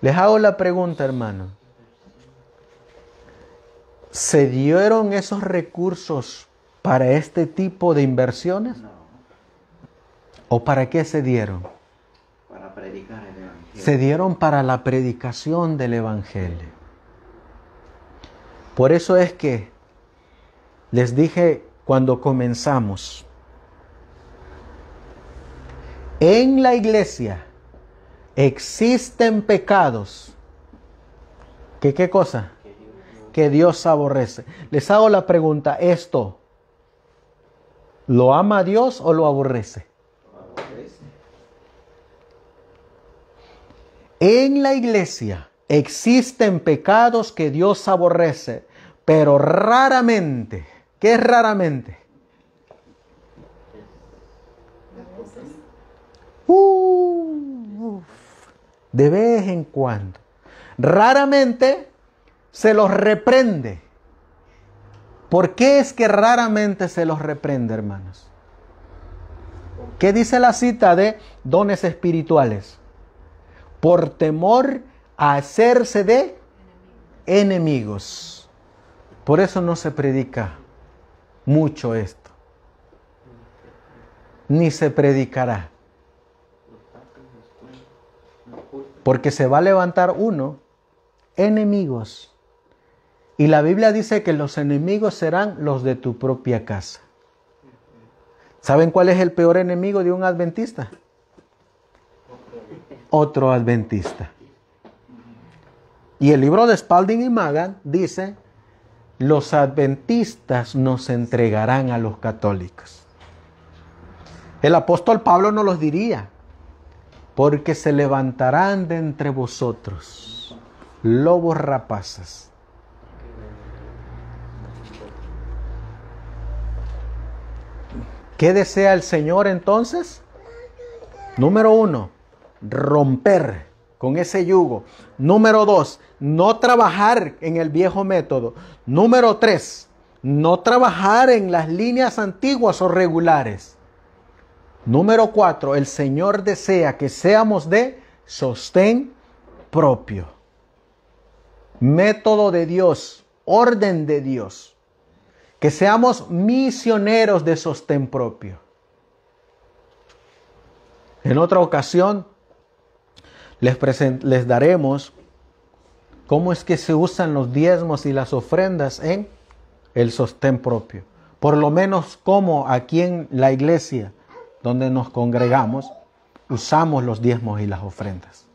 Les hago la pregunta, hermano. ¿Se dieron esos recursos para este tipo de inversiones? ¿O para qué se dieron? Para predicar el Evangelio. Se dieron para la predicación del Evangelio. Por eso es que les dije cuando comenzamos, en la iglesia existen pecados. ¿Qué qué cosa? Que Dios aborrece. Les hago la pregunta, ¿esto lo ama Dios o lo aborrece? En la iglesia existen pecados que Dios aborrece, pero raramente, ¿qué es raramente? Uh, de vez en cuando. Raramente se los reprende. ¿Por qué es que raramente se los reprende, hermanos? ¿Qué dice la cita de dones espirituales? por temor a hacerse de enemigos. Por eso no se predica mucho esto, ni se predicará. Porque se va a levantar uno, enemigos. Y la Biblia dice que los enemigos serán los de tu propia casa. ¿Saben cuál es el peor enemigo de un adventista? otro adventista. Y el libro de Spalding y Magan dice, los adventistas nos entregarán a los católicos. El apóstol Pablo no los diría, porque se levantarán de entre vosotros lobos rapaces. ¿Qué desea el Señor entonces? Número uno, romper con ese yugo. Número dos, no trabajar en el viejo método. Número tres, no trabajar en las líneas antiguas o regulares. Número cuatro, el Señor desea que seamos de sostén propio. Método de Dios, orden de Dios. Que seamos misioneros de sostén propio. En otra ocasión les, les daremos cómo es que se usan los diezmos y las ofrendas en el sostén propio. Por lo menos como aquí en la iglesia donde nos congregamos, usamos los diezmos y las ofrendas.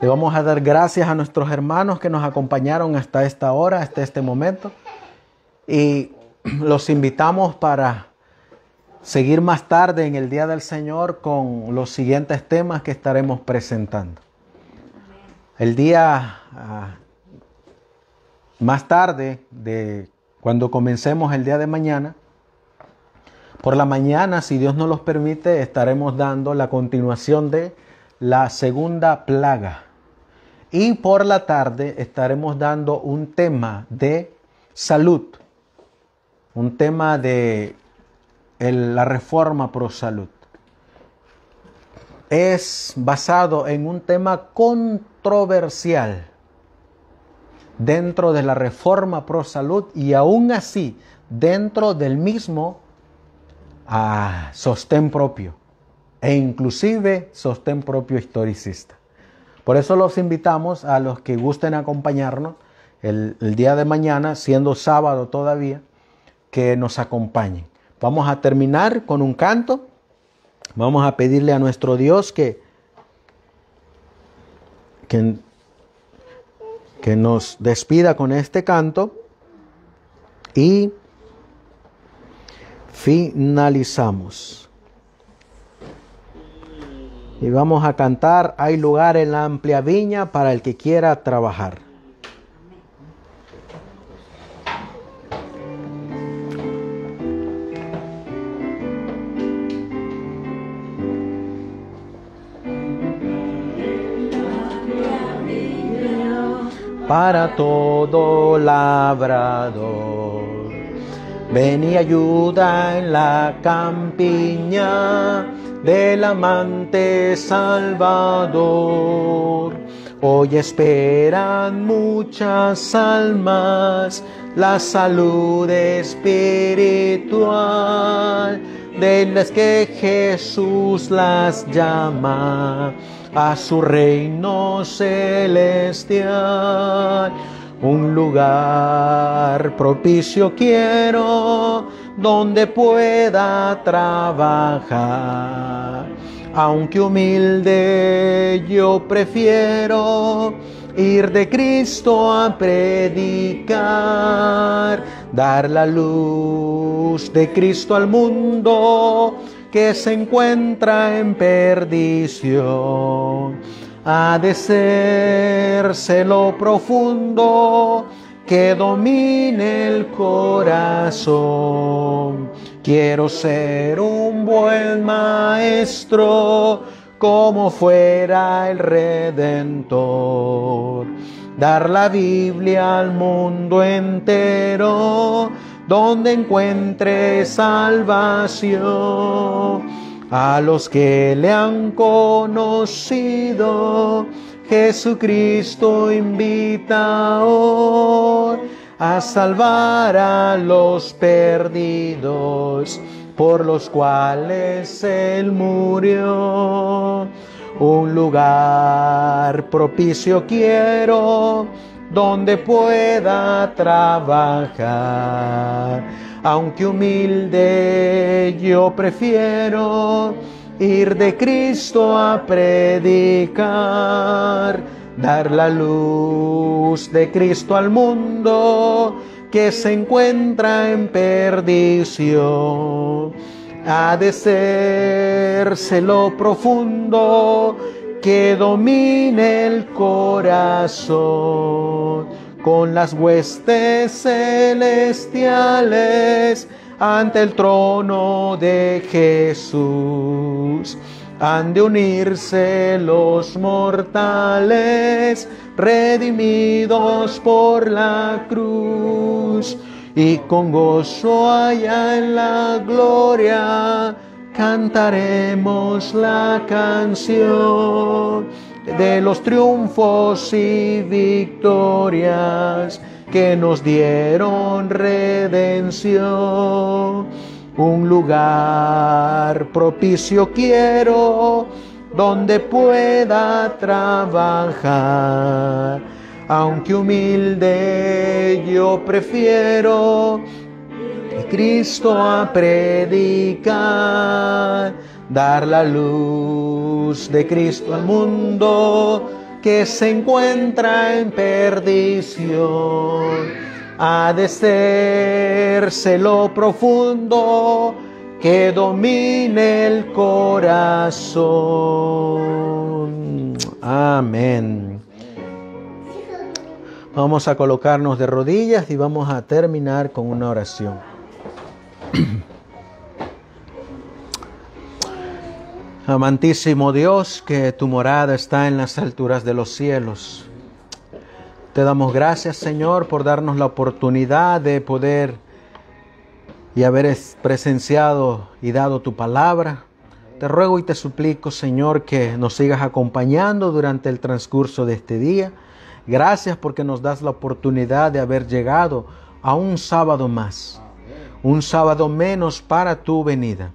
Le vamos a dar gracias a nuestros hermanos que nos acompañaron hasta esta hora, hasta este momento. Y los invitamos para seguir más tarde en el Día del Señor con los siguientes temas que estaremos presentando. El día ah, más tarde de cuando comencemos el día de mañana, por la mañana, si Dios nos los permite, estaremos dando la continuación de la segunda plaga. Y por la tarde estaremos dando un tema de salud, un tema de la reforma pro salud. Es basado en un tema controversial dentro de la reforma pro salud y aún así dentro del mismo ah, sostén propio e inclusive sostén propio historicista. Por eso los invitamos a los que gusten acompañarnos el día de mañana, siendo sábado todavía, que nos acompañen. Vamos a terminar con un canto. Vamos a pedirle a nuestro Dios que, que, nos despida con este canto. Y finalizamos. Y vamos a cantar, hay lugar en la amplia viña para el que quiera trabajar. para todo labrador. Ven y ayuda en la campiña del amante salvador. Hoy esperan muchas almas la salud espiritual de las que Jesús las llama a su reino celestial. Un lugar propicio quiero donde pueda trabajar. Aunque humilde yo prefiero ir de Cristo a predicar, dar la luz de Cristo al mundo que se encuentra en perdición. Ha de ser lo profundo que domine el corazón. Quiero ser un buen maestro como fuera el redentor. Dar la Biblia al mundo entero donde encuentre salvación. A los que le han conocido, Jesucristo invita a salvar a los perdidos por los cuales Él murió. Un lugar propicio quiero donde pueda trabajar. Aunque humilde yo prefiero ir de Cristo a predicar, dar la luz de Cristo al mundo que se encuentra en perdición. Ha de ser lo profundo que domine el corazón con las huestes celestiales ante el trono de Jesús. Han de unirse los mortales redimidos por la cruz y con gozo allá en la gloria cantaremos la canción de los triunfos y victorias que nos dieron redención. Un lugar propicio quiero donde pueda trabajar, aunque humilde yo prefiero Cristo a predicar, dar la luz de Cristo al mundo que se encuentra en perdición. Ha de lo profundo que domine el corazón. Amén. Vamos a colocarnos de rodillas y vamos a terminar con una oración. Amantísimo Dios, que tu morada está en las alturas de los cielos. Te damos gracias, Señor, por darnos la oportunidad de poder y haber presenciado y dado tu palabra. Te ruego y te suplico, Señor, que nos sigas acompañando durante el transcurso de este día. Gracias porque nos das la oportunidad de haber llegado a un sábado más un sábado menos para tu venida.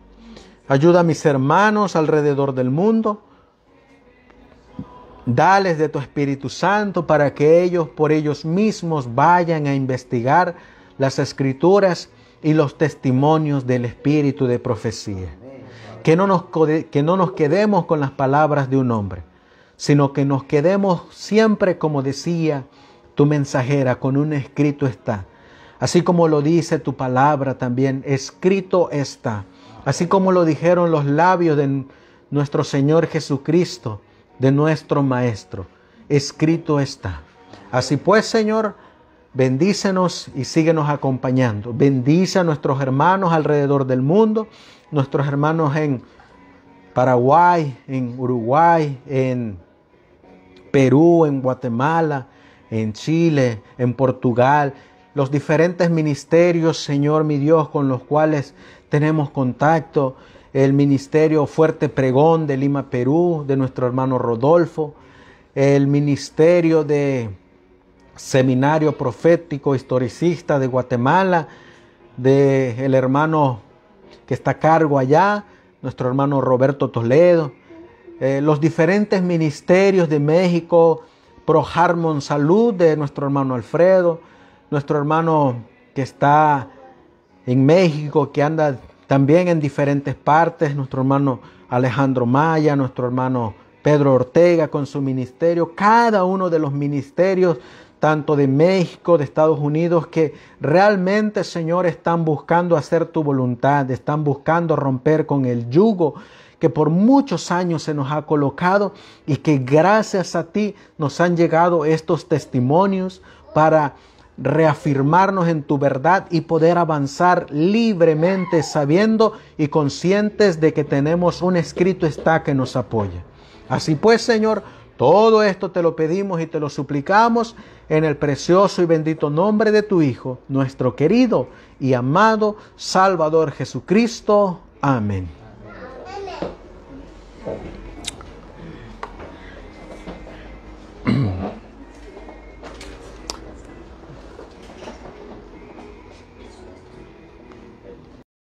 Ayuda a mis hermanos alrededor del mundo. Dales de tu Espíritu Santo para que ellos por ellos mismos vayan a investigar las escrituras y los testimonios del Espíritu de profecía. Que no, nos, que no nos quedemos con las palabras de un hombre, sino que nos quedemos siempre, como decía tu mensajera, con un escrito está Así como lo dice tu palabra también, escrito está. Así como lo dijeron los labios de nuestro Señor Jesucristo, de nuestro Maestro, escrito está. Así pues, Señor, bendícenos y síguenos acompañando. Bendice a nuestros hermanos alrededor del mundo, nuestros hermanos en Paraguay, en Uruguay, en Perú, en Guatemala, en Chile, en Portugal, los diferentes ministerios, Señor mi Dios, con los cuales tenemos contacto, el ministerio Fuerte Pregón de Lima, Perú, de nuestro hermano Rodolfo, el ministerio de Seminario Profético Historicista de Guatemala, de el hermano que está a cargo allá, nuestro hermano Roberto Toledo, eh, los diferentes ministerios de México, Pro Harmon Salud de nuestro hermano Alfredo, nuestro hermano que está en México, que anda también en diferentes partes, nuestro hermano Alejandro Maya, nuestro hermano Pedro Ortega con su ministerio, cada uno de los ministerios, tanto de México, de Estados Unidos, que realmente, Señor, están buscando hacer tu voluntad, están buscando romper con el yugo que por muchos años se nos ha colocado y que gracias a ti nos han llegado estos testimonios para reafirmarnos en tu verdad y poder avanzar libremente sabiendo y conscientes de que tenemos un escrito está que nos apoya. Así pues, Señor, todo esto te lo pedimos y te lo suplicamos en el precioso y bendito nombre de tu Hijo, nuestro querido y amado Salvador Jesucristo. Amén.